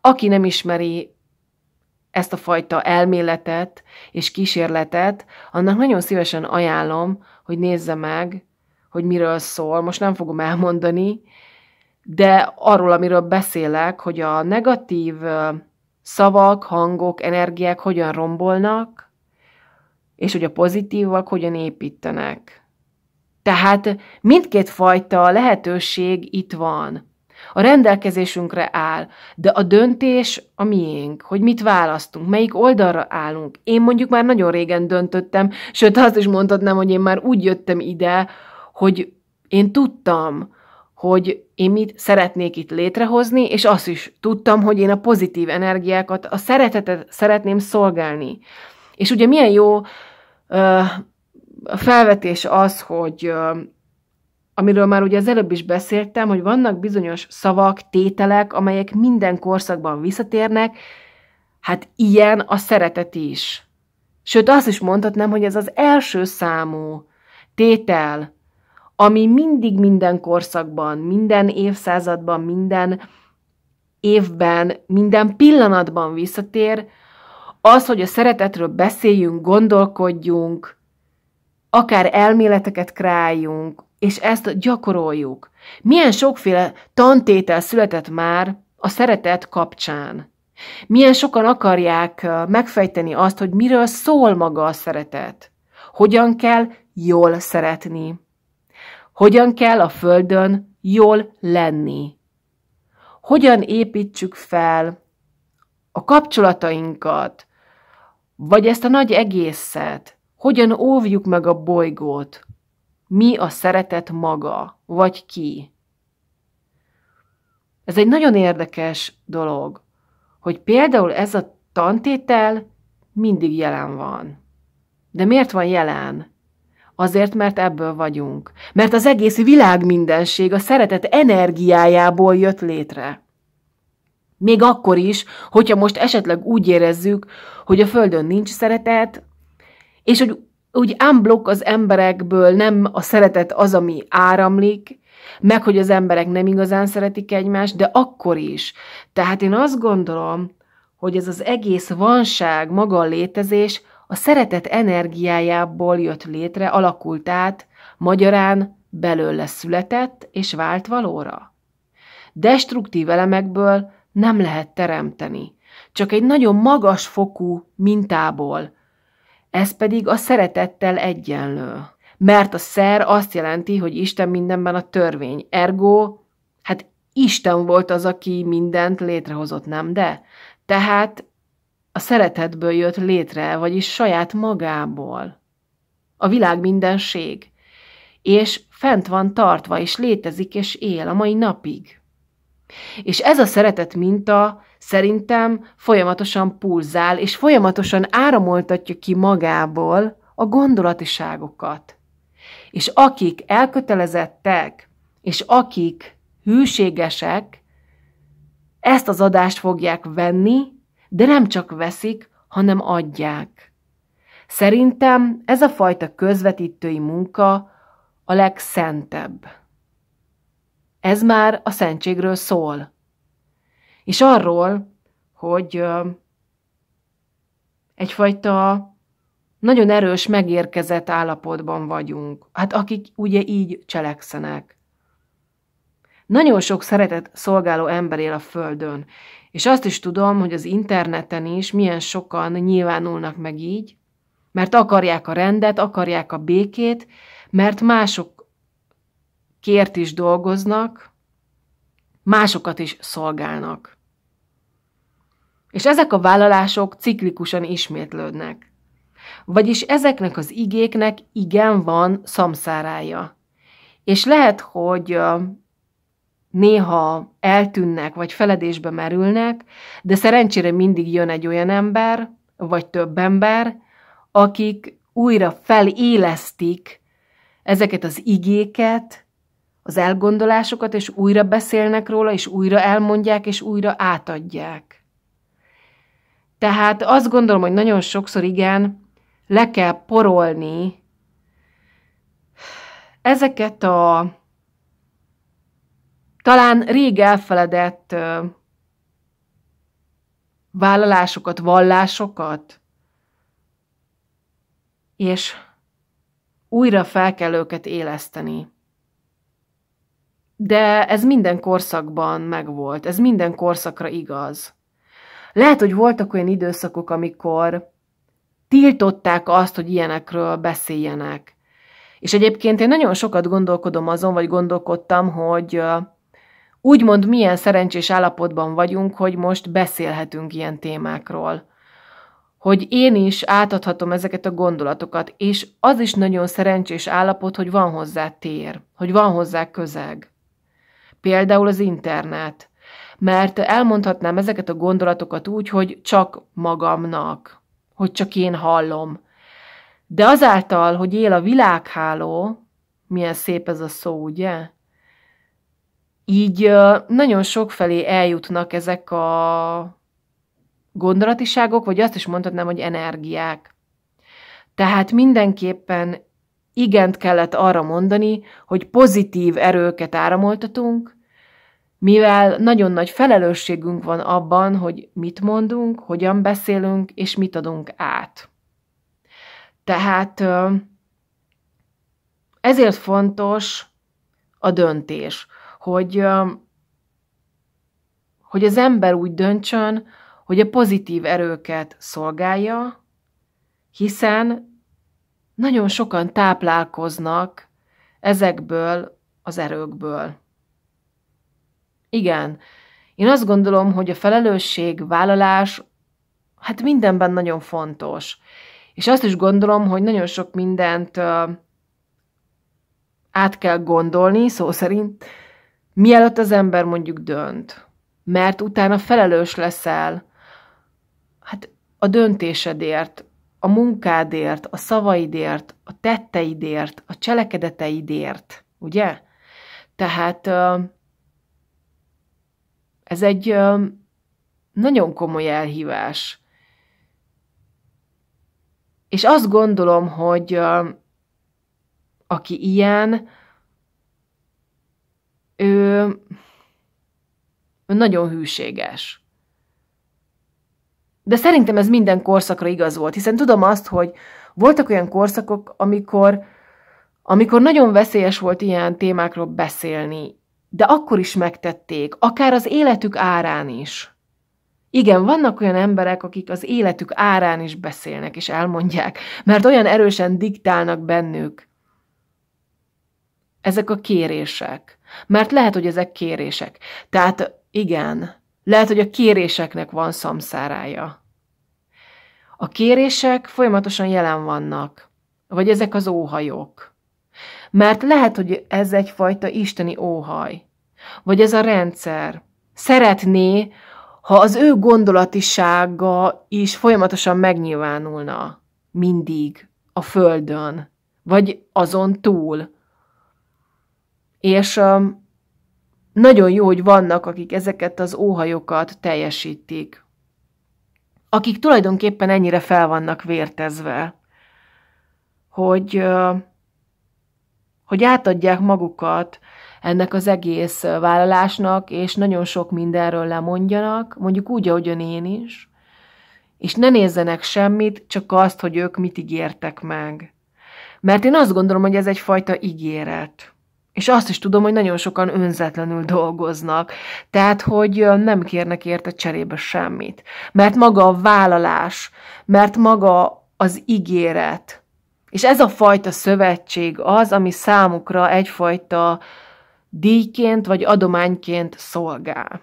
Speaker 1: Aki nem ismeri ezt a fajta elméletet és kísérletet, annak nagyon szívesen ajánlom, hogy nézze meg, hogy miről szól. Most nem fogom elmondani, de arról, amiről beszélek, hogy a negatív szavak, hangok, energiák hogyan rombolnak, és hogy a pozitívak hogyan építenek. Tehát mindkét fajta lehetőség itt van. A rendelkezésünkre áll, de a döntés a miénk, hogy mit választunk, melyik oldalra állunk. Én mondjuk már nagyon régen döntöttem, sőt azt is mondhatnám, hogy én már úgy jöttem ide, hogy én tudtam, hogy én mit szeretnék itt létrehozni, és azt is tudtam, hogy én a pozitív energiákat, a szeretetet szeretném szolgálni. És ugye milyen jó ö, felvetés az, hogy ö, amiről már ugye az előbb is beszéltem, hogy vannak bizonyos szavak, tételek, amelyek minden korszakban visszatérnek, hát ilyen a szeretet is. Sőt, azt is mondhatnám, hogy ez az első számú tétel, ami mindig minden korszakban, minden évszázadban, minden évben, minden pillanatban visszatér, az, hogy a szeretetről beszéljünk, gondolkodjunk, akár elméleteket králjunk, és ezt gyakoroljuk. Milyen sokféle tantétel született már a szeretet kapcsán. Milyen sokan akarják megfejteni azt, hogy miről szól maga a szeretet. Hogyan kell jól szeretni. Hogyan kell a Földön jól lenni? Hogyan építsük fel a kapcsolatainkat, vagy ezt a nagy egészet? Hogyan óvjuk meg a bolygót? Mi a szeretet maga, vagy ki? Ez egy nagyon érdekes dolog, hogy például ez a tantétel mindig jelen van. De miért van jelen? Azért, mert ebből vagyunk. Mert az egész világ mindenség a szeretet energiájából jött létre. Még akkor is, hogyha most esetleg úgy érezzük, hogy a Földön nincs szeretet, és hogy úgy unblock az emberekből nem a szeretet az, ami áramlik, meg hogy az emberek nem igazán szeretik egymást, de akkor is. Tehát én azt gondolom, hogy ez az egész vanság, maga a létezés a szeretet energiájából jött létre, alakult át, magyarán belőle született és vált valóra. Destruktív elemekből nem lehet teremteni, csak egy nagyon magas fokú mintából. Ez pedig a szeretettel egyenlő. Mert a szer azt jelenti, hogy Isten mindenben a törvény. Ergo, hát Isten volt az, aki mindent létrehozott, nem de? Tehát a szeretetből jött létre, vagyis saját magából. A világ mindenség. És fent van tartva, és létezik, és él a mai napig. És ez a szeretet minta szerintem folyamatosan pulzál, és folyamatosan áramoltatja ki magából a gondolatiságokat. És akik elkötelezettek, és akik hűségesek, ezt az adást fogják venni, de nem csak veszik, hanem adják. Szerintem ez a fajta közvetítői munka a legszentebb. Ez már a szentségről szól. És arról, hogy egyfajta nagyon erős megérkezett állapotban vagyunk. Hát akik ugye így cselekszenek. Nagyon sok szeretett szolgáló ember él a Földön, és azt is tudom, hogy az interneten is milyen sokan nyilvánulnak meg így, mert akarják a rendet, akarják a békét, mert mások kért is dolgoznak, másokat is szolgálnak. És ezek a vállalások ciklikusan ismétlődnek. Vagyis ezeknek az igéknek igen van szamszárája. És lehet, hogy néha eltűnnek, vagy feledésbe merülnek, de szerencsére mindig jön egy olyan ember, vagy több ember, akik újra felélesztik ezeket az igéket, az elgondolásokat, és újra beszélnek róla, és újra elmondják, és újra átadják. Tehát azt gondolom, hogy nagyon sokszor igen, le kell porolni ezeket a talán rég elfeledett ö, vállalásokat, vallásokat, és újra fel kell őket éleszteni. De ez minden korszakban megvolt, ez minden korszakra igaz. Lehet, hogy voltak olyan időszakok, amikor tiltották azt, hogy ilyenekről beszéljenek. És egyébként én nagyon sokat gondolkodom azon, vagy gondolkodtam, hogy Úgymond milyen szerencsés állapotban vagyunk, hogy most beszélhetünk ilyen témákról. Hogy én is átadhatom ezeket a gondolatokat, és az is nagyon szerencsés állapot, hogy van hozzá tér, hogy van hozzá közeg. Például az internet. Mert elmondhatnám ezeket a gondolatokat úgy, hogy csak magamnak, hogy csak én hallom. De azáltal, hogy él a világháló, milyen szép ez a szó, ugye? Így nagyon sokfelé eljutnak ezek a gondolatiságok, vagy azt is mondhatnám, hogy energiák. Tehát mindenképpen igent kellett arra mondani, hogy pozitív erőket áramoltatunk, mivel nagyon nagy felelősségünk van abban, hogy mit mondunk, hogyan beszélünk, és mit adunk át. Tehát ezért fontos a döntés, hogy, hogy az ember úgy döntsön, hogy a pozitív erőket szolgálja, hiszen nagyon sokan táplálkoznak ezekből az erőkből. Igen, én azt gondolom, hogy a felelősség, vállalás, hát mindenben nagyon fontos. És azt is gondolom, hogy nagyon sok mindent át kell gondolni, szó szerint Mielőtt az ember mondjuk dönt. Mert utána felelős leszel. Hát a döntésedért, a munkádért, a szavaidért, a tetteidért, a cselekedeteidért, ugye? Tehát ez egy nagyon komoly elhívás. És azt gondolom, hogy aki ilyen, ő, ő nagyon hűséges. De szerintem ez minden korszakra igaz volt, hiszen tudom azt, hogy voltak olyan korszakok, amikor, amikor nagyon veszélyes volt ilyen témákról beszélni, de akkor is megtették, akár az életük árán is. Igen, vannak olyan emberek, akik az életük árán is beszélnek és elmondják, mert olyan erősen diktálnak bennük ezek a kérések, mert lehet, hogy ezek kérések. Tehát igen, lehet, hogy a kéréseknek van szamszárája. A kérések folyamatosan jelen vannak, vagy ezek az óhajok. Mert lehet, hogy ez egyfajta isteni óhaj, vagy ez a rendszer. Szeretné, ha az ő gondolatisága is folyamatosan megnyilvánulna, mindig, a földön, vagy azon túl, és nagyon jó, hogy vannak, akik ezeket az óhajokat teljesítik. Akik tulajdonképpen ennyire fel vannak vértezve, hogy, uh, hogy átadják magukat ennek az egész vállalásnak, és nagyon sok mindenről lemondjanak, mondjuk úgy, ahogy én is, és ne nézzenek semmit, csak azt, hogy ők mit ígértek meg. Mert én azt gondolom, hogy ez egyfajta ígéret. És azt is tudom, hogy nagyon sokan önzetlenül dolgoznak, tehát hogy nem kérnek érte cserébe semmit. Mert maga a vállalás, mert maga az ígéret, és ez a fajta szövetség az, ami számukra egyfajta díjként vagy adományként szolgál.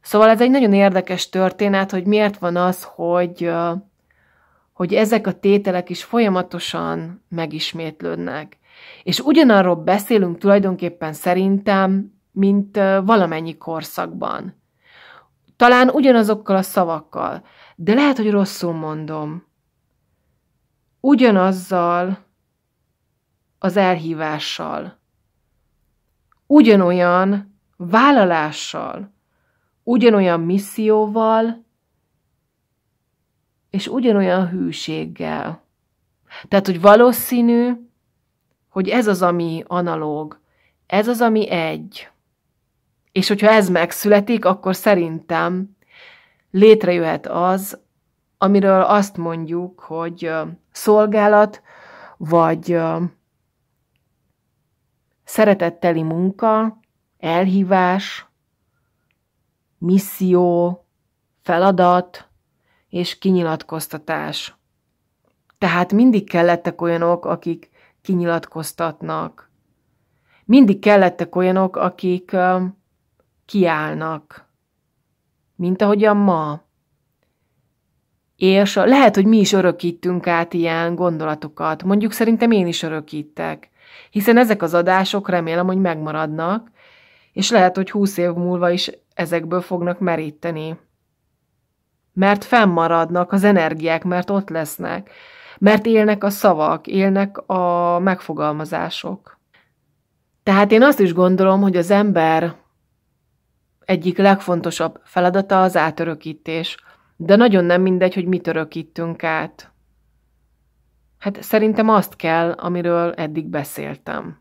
Speaker 1: Szóval ez egy nagyon érdekes történet, hogy miért van az, hogy hogy ezek a tételek is folyamatosan megismétlődnek. És ugyanarról beszélünk tulajdonképpen szerintem, mint valamennyi korszakban. Talán ugyanazokkal a szavakkal, de lehet, hogy rosszul mondom. Ugyanazzal az elhívással, ugyanolyan vállalással, ugyanolyan misszióval és ugyanolyan hűséggel. Tehát, hogy valószínű, hogy ez az, ami analóg, ez az, ami egy. És hogyha ez megszületik, akkor szerintem létrejöhet az, amiről azt mondjuk, hogy szolgálat, vagy szeretetteli munka, elhívás, misszió, feladat, és kinyilatkoztatás. Tehát mindig kellettek olyanok, akik kinyilatkoztatnak. Mindig kellettek olyanok, akik kiállnak. Mint ahogyan ma. És lehet, hogy mi is örökítünk át ilyen gondolatokat. Mondjuk szerintem én is örökítek. Hiszen ezek az adások remélem, hogy megmaradnak, és lehet, hogy húsz év múlva is ezekből fognak meríteni mert fennmaradnak az energiák, mert ott lesznek, mert élnek a szavak, élnek a megfogalmazások. Tehát én azt is gondolom, hogy az ember egyik legfontosabb feladata az átörökítés, de nagyon nem mindegy, hogy mit örökítünk át. Hát szerintem azt kell, amiről eddig beszéltem.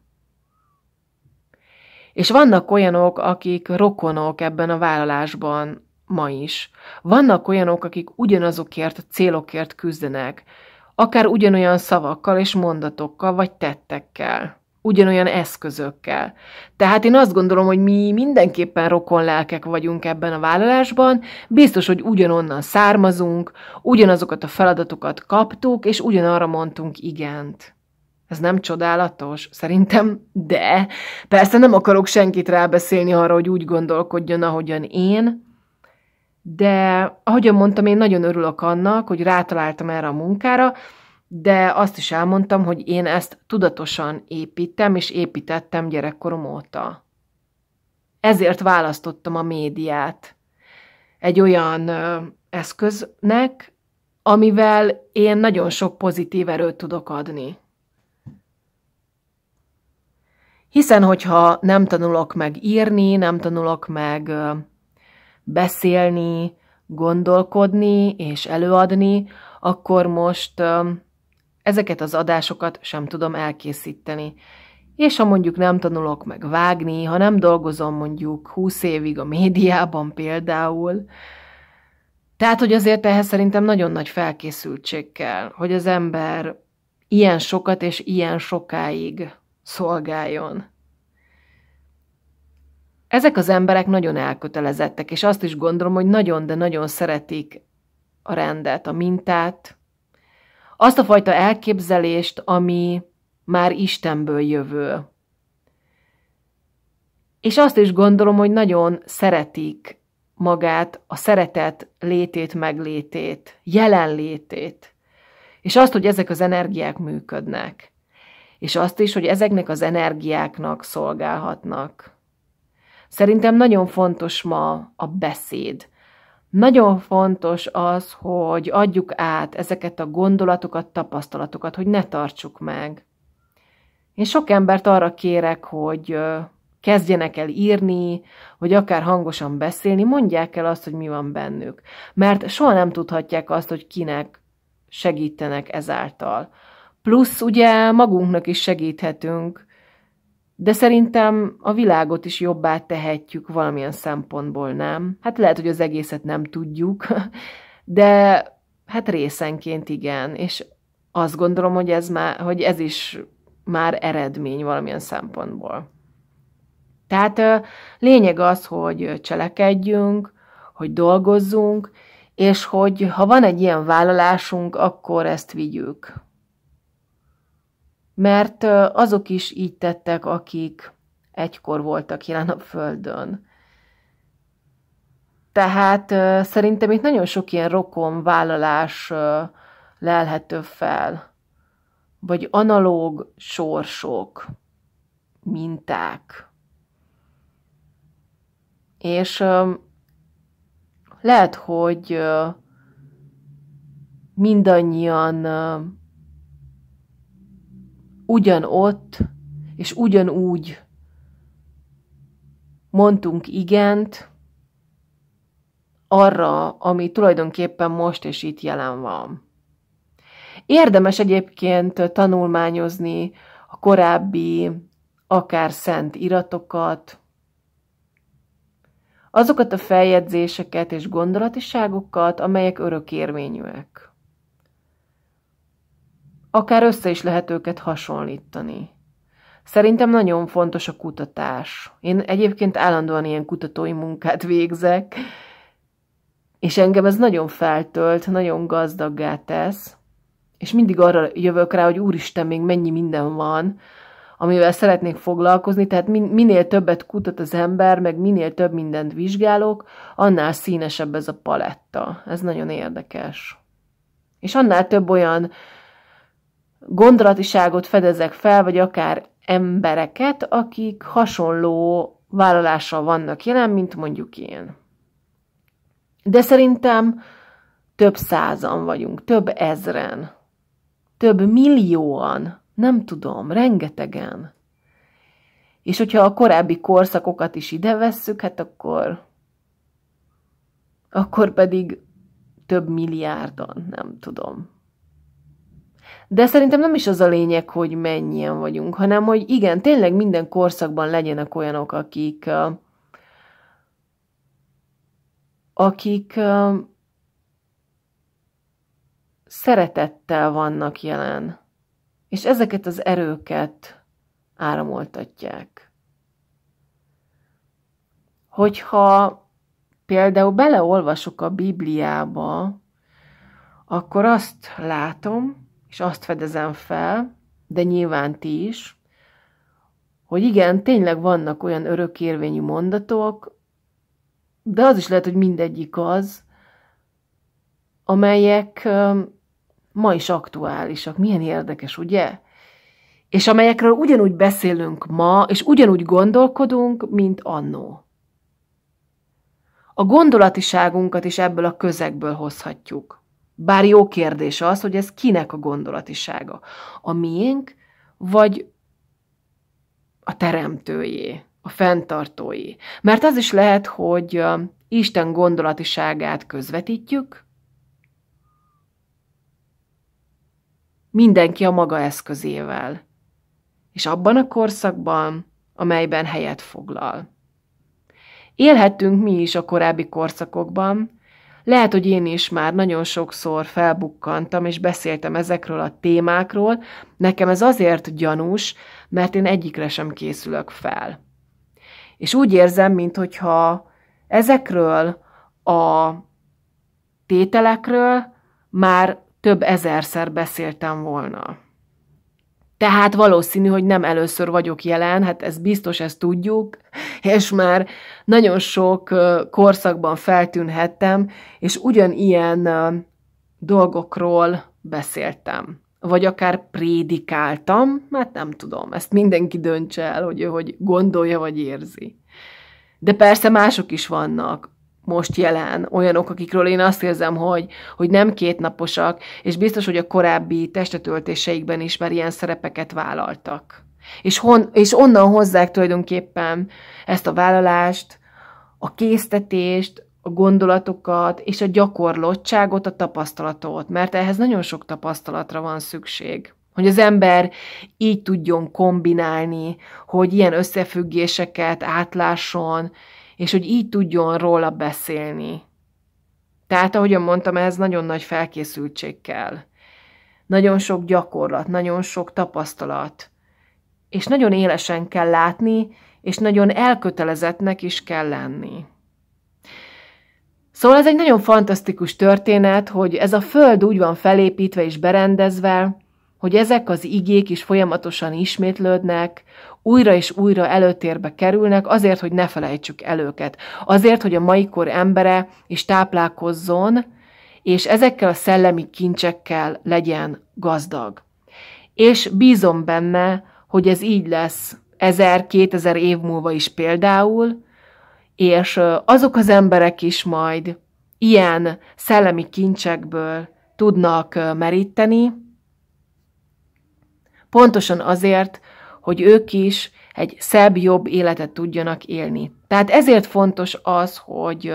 Speaker 1: És vannak olyanok, akik rokonok ebben a vállalásban, ma is. Vannak olyanok, akik ugyanazokért a célokért küzdenek, akár ugyanolyan szavakkal és mondatokkal, vagy tettekkel ugyanolyan eszközökkel. Tehát én azt gondolom, hogy mi mindenképpen rokon lelkek vagyunk ebben a vállalásban, biztos, hogy ugyanonnan származunk, ugyanazokat a feladatokat kaptuk, és ugyanarra mondtunk igent. Ez nem csodálatos? Szerintem de. Persze nem akarok senkit rábeszélni arra, hogy úgy gondolkodjon, ahogyan én, de ahogyan mondtam, én nagyon örülök annak, hogy rátaláltam erre a munkára, de azt is elmondtam, hogy én ezt tudatosan építem, és építettem gyerekkorom óta. Ezért választottam a médiát egy olyan ö, eszköznek, amivel én nagyon sok pozitív erőt tudok adni. Hiszen, hogyha nem tanulok meg írni, nem tanulok meg beszélni, gondolkodni és előadni, akkor most ezeket az adásokat sem tudom elkészíteni. És ha mondjuk nem tanulok meg vágni, ha nem dolgozom mondjuk 20 évig a médiában például, tehát, hogy azért ehhez szerintem nagyon nagy felkészültség kell, hogy az ember ilyen sokat és ilyen sokáig szolgáljon. Ezek az emberek nagyon elkötelezettek, és azt is gondolom, hogy nagyon, de nagyon szeretik a rendet, a mintát, azt a fajta elképzelést, ami már Istenből jövő. És azt is gondolom, hogy nagyon szeretik magát, a szeretet létét, meglétét, jelenlétét, és azt, hogy ezek az energiák működnek, és azt is, hogy ezeknek az energiáknak szolgálhatnak. Szerintem nagyon fontos ma a beszéd. Nagyon fontos az, hogy adjuk át ezeket a gondolatokat, tapasztalatokat, hogy ne tartsuk meg. Én sok embert arra kérek, hogy kezdjenek el írni, vagy akár hangosan beszélni, mondják el azt, hogy mi van bennük. Mert soha nem tudhatják azt, hogy kinek segítenek ezáltal. Plusz ugye magunknak is segíthetünk, de szerintem a világot is jobbá tehetjük valamilyen szempontból, nem? Hát lehet, hogy az egészet nem tudjuk, de hát részenként igen, és azt gondolom, hogy ez, már, hogy ez is már eredmény valamilyen szempontból. Tehát lényeg az, hogy cselekedjünk, hogy dolgozzunk, és hogy ha van egy ilyen vállalásunk, akkor ezt vigyük mert azok is így tettek, akik egykor voltak jelen a Földön. Tehát szerintem itt nagyon sok ilyen rokon vállalás lelhető fel, vagy analóg sorsok, minták. És lehet, hogy mindannyian ugyanott és ugyanúgy mondtunk igent arra, ami tulajdonképpen most és itt jelen van. Érdemes egyébként tanulmányozni a korábbi, akár szent iratokat, azokat a feljegyzéseket és gondolatiságokat, amelyek örökérvényűek. Akár össze is lehet őket hasonlítani. Szerintem nagyon fontos a kutatás. Én egyébként állandóan ilyen kutatói munkát végzek, és engem ez nagyon feltölt, nagyon gazdaggá tesz, és mindig arra jövök rá, hogy úristen, még mennyi minden van, amivel szeretnék foglalkozni, tehát minél többet kutat az ember, meg minél több mindent vizsgálok, annál színesebb ez a paletta. Ez nagyon érdekes. És annál több olyan gondolatiságot fedezek fel, vagy akár embereket, akik hasonló vállalással vannak jelen, mint mondjuk én. De szerintem több százan vagyunk, több ezren, több millióan, nem tudom, rengetegen. És hogyha a korábbi korszakokat is ide vesszük, hát akkor, akkor pedig több milliárdan, nem tudom. De szerintem nem is az a lényeg, hogy mennyien vagyunk, hanem hogy igen, tényleg minden korszakban legyenek olyanok, akik akik szeretettel vannak jelen, és ezeket az erőket áramoltatják. Hogyha például beleolvasok a Bibliába, akkor azt látom, és azt fedezem fel, de nyilván ti is, hogy igen, tényleg vannak olyan örökérvényű mondatok, de az is lehet, hogy mindegyik az, amelyek ma is aktuálisak. Milyen érdekes, ugye? És amelyekről ugyanúgy beszélünk ma, és ugyanúgy gondolkodunk, mint annó. A gondolatiságunkat is ebből a közegből hozhatjuk. Bár jó kérdés az, hogy ez kinek a gondolatisága. A miénk, vagy a teremtőjé, a fenntartói. Mert az is lehet, hogy Isten gondolatiságát közvetítjük, mindenki a maga eszközével, és abban a korszakban, amelyben helyet foglal. Élhettünk mi is a korábbi korszakokban, lehet, hogy én is már nagyon sokszor felbukkantam, és beszéltem ezekről a témákról. Nekem ez azért gyanús, mert én egyikre sem készülök fel. És úgy érzem, mintha ezekről a tételekről már több ezerszer beszéltem volna. Tehát valószínű, hogy nem először vagyok jelen, hát ez biztos, ezt tudjuk, és már nagyon sok korszakban feltűnhettem, és ugyanilyen dolgokról beszéltem. Vagy akár prédikáltam, mert hát nem tudom, ezt mindenki döntse el, hogy hogy gondolja, vagy érzi. De persze mások is vannak, most jelen olyanok, akikről én azt érzem, hogy, hogy nem kétnaposak, és biztos, hogy a korábbi testetöltéseikben is már ilyen szerepeket vállaltak. És, hon, és onnan hozzák tulajdonképpen ezt a vállalást, a késztetést, a gondolatokat és a gyakorlottságot, a tapasztalatot, mert ehhez nagyon sok tapasztalatra van szükség. Hogy az ember így tudjon kombinálni, hogy ilyen összefüggéseket átlásson, és hogy így tudjon róla beszélni. Tehát, ahogyan mondtam, ez nagyon nagy felkészültség kell. Nagyon sok gyakorlat, nagyon sok tapasztalat, és nagyon élesen kell látni, és nagyon elkötelezettnek is kell lenni. Szóval ez egy nagyon fantasztikus történet, hogy ez a föld úgy van felépítve és berendezve, hogy ezek az igék is folyamatosan ismétlődnek, újra és újra előtérbe kerülnek, azért, hogy ne felejtsük el őket. Azért, hogy a mai kor embere is táplálkozzon, és ezekkel a szellemi kincsekkel legyen gazdag. És bízom benne, hogy ez így lesz 1000-2000 év múlva is például, és azok az emberek is majd ilyen szellemi kincsekből tudnak meríteni, pontosan azért, hogy ők is egy szebb, jobb életet tudjanak élni. Tehát ezért fontos az, hogy,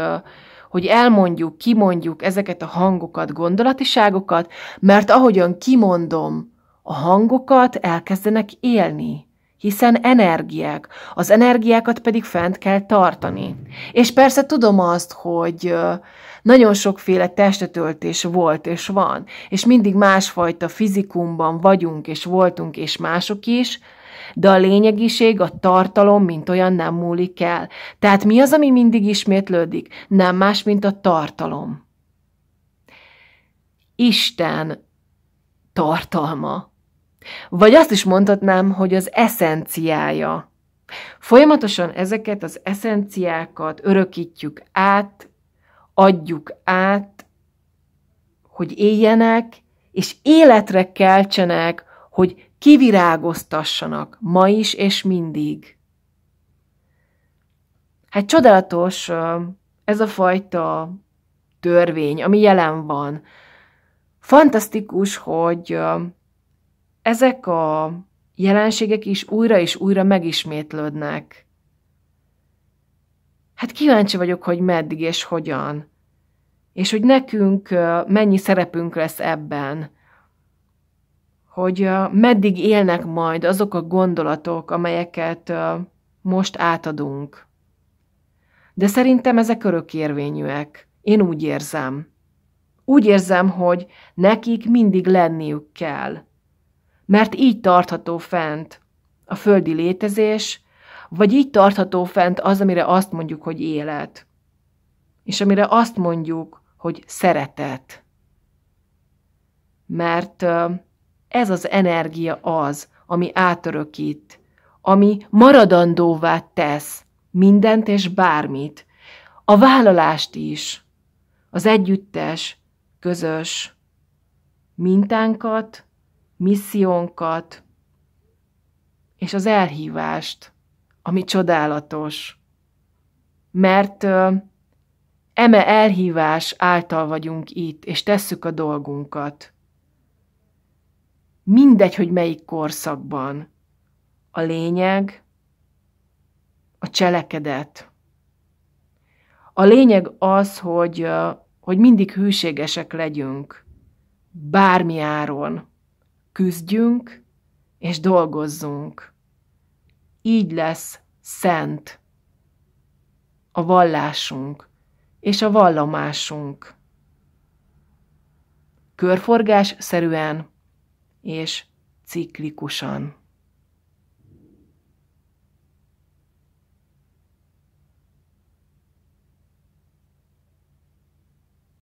Speaker 1: hogy elmondjuk, kimondjuk ezeket a hangokat, gondolatiságokat, mert ahogyan kimondom a hangokat, elkezdenek élni hiszen energiák, az energiákat pedig fent kell tartani. És persze tudom azt, hogy nagyon sokféle testetöltés volt és van, és mindig másfajta fizikumban vagyunk és voltunk és mások is, de a lényegiség, a tartalom, mint olyan nem múlik el. Tehát mi az, ami mindig ismétlődik? Nem más, mint a tartalom. Isten tartalma. Vagy azt is mondhatnám, hogy az eszenciája. Folyamatosan ezeket az eszenciákat örökítjük át, adjuk át, hogy éljenek, és életre keltsenek, hogy kivirágoztassanak ma is és mindig. Hát csodálatos ez a fajta törvény, ami jelen van. Fantasztikus, hogy ezek a jelenségek is újra és újra megismétlődnek. Hát kíváncsi vagyok, hogy meddig és hogyan, és hogy nekünk mennyi szerepünk lesz ebben – hogy meddig élnek majd azok a gondolatok, amelyeket most átadunk. De szerintem ezek örökérvényűek. Én úgy érzem. Úgy érzem, hogy nekik mindig lenniük kell. Mert így tartható fent a földi létezés, vagy így tartható fent az, amire azt mondjuk, hogy élet. És amire azt mondjuk, hogy szeretet. Mert ez az energia az, ami átörökít, ami maradandóvá tesz mindent és bármit, a vállalást is, az együttes, közös mintánkat, missziónkat és az elhívást, ami csodálatos. Mert ö, eme elhívás által vagyunk itt, és tesszük a dolgunkat. Mindegy, hogy melyik korszakban. A lényeg a cselekedet. A lényeg az, hogy, hogy mindig hűségesek legyünk. Bármi áron. Küzdjünk és dolgozzunk. Így lesz szent a vallásunk és a vallomásunk. Körforgás szerűen és ciklikusan.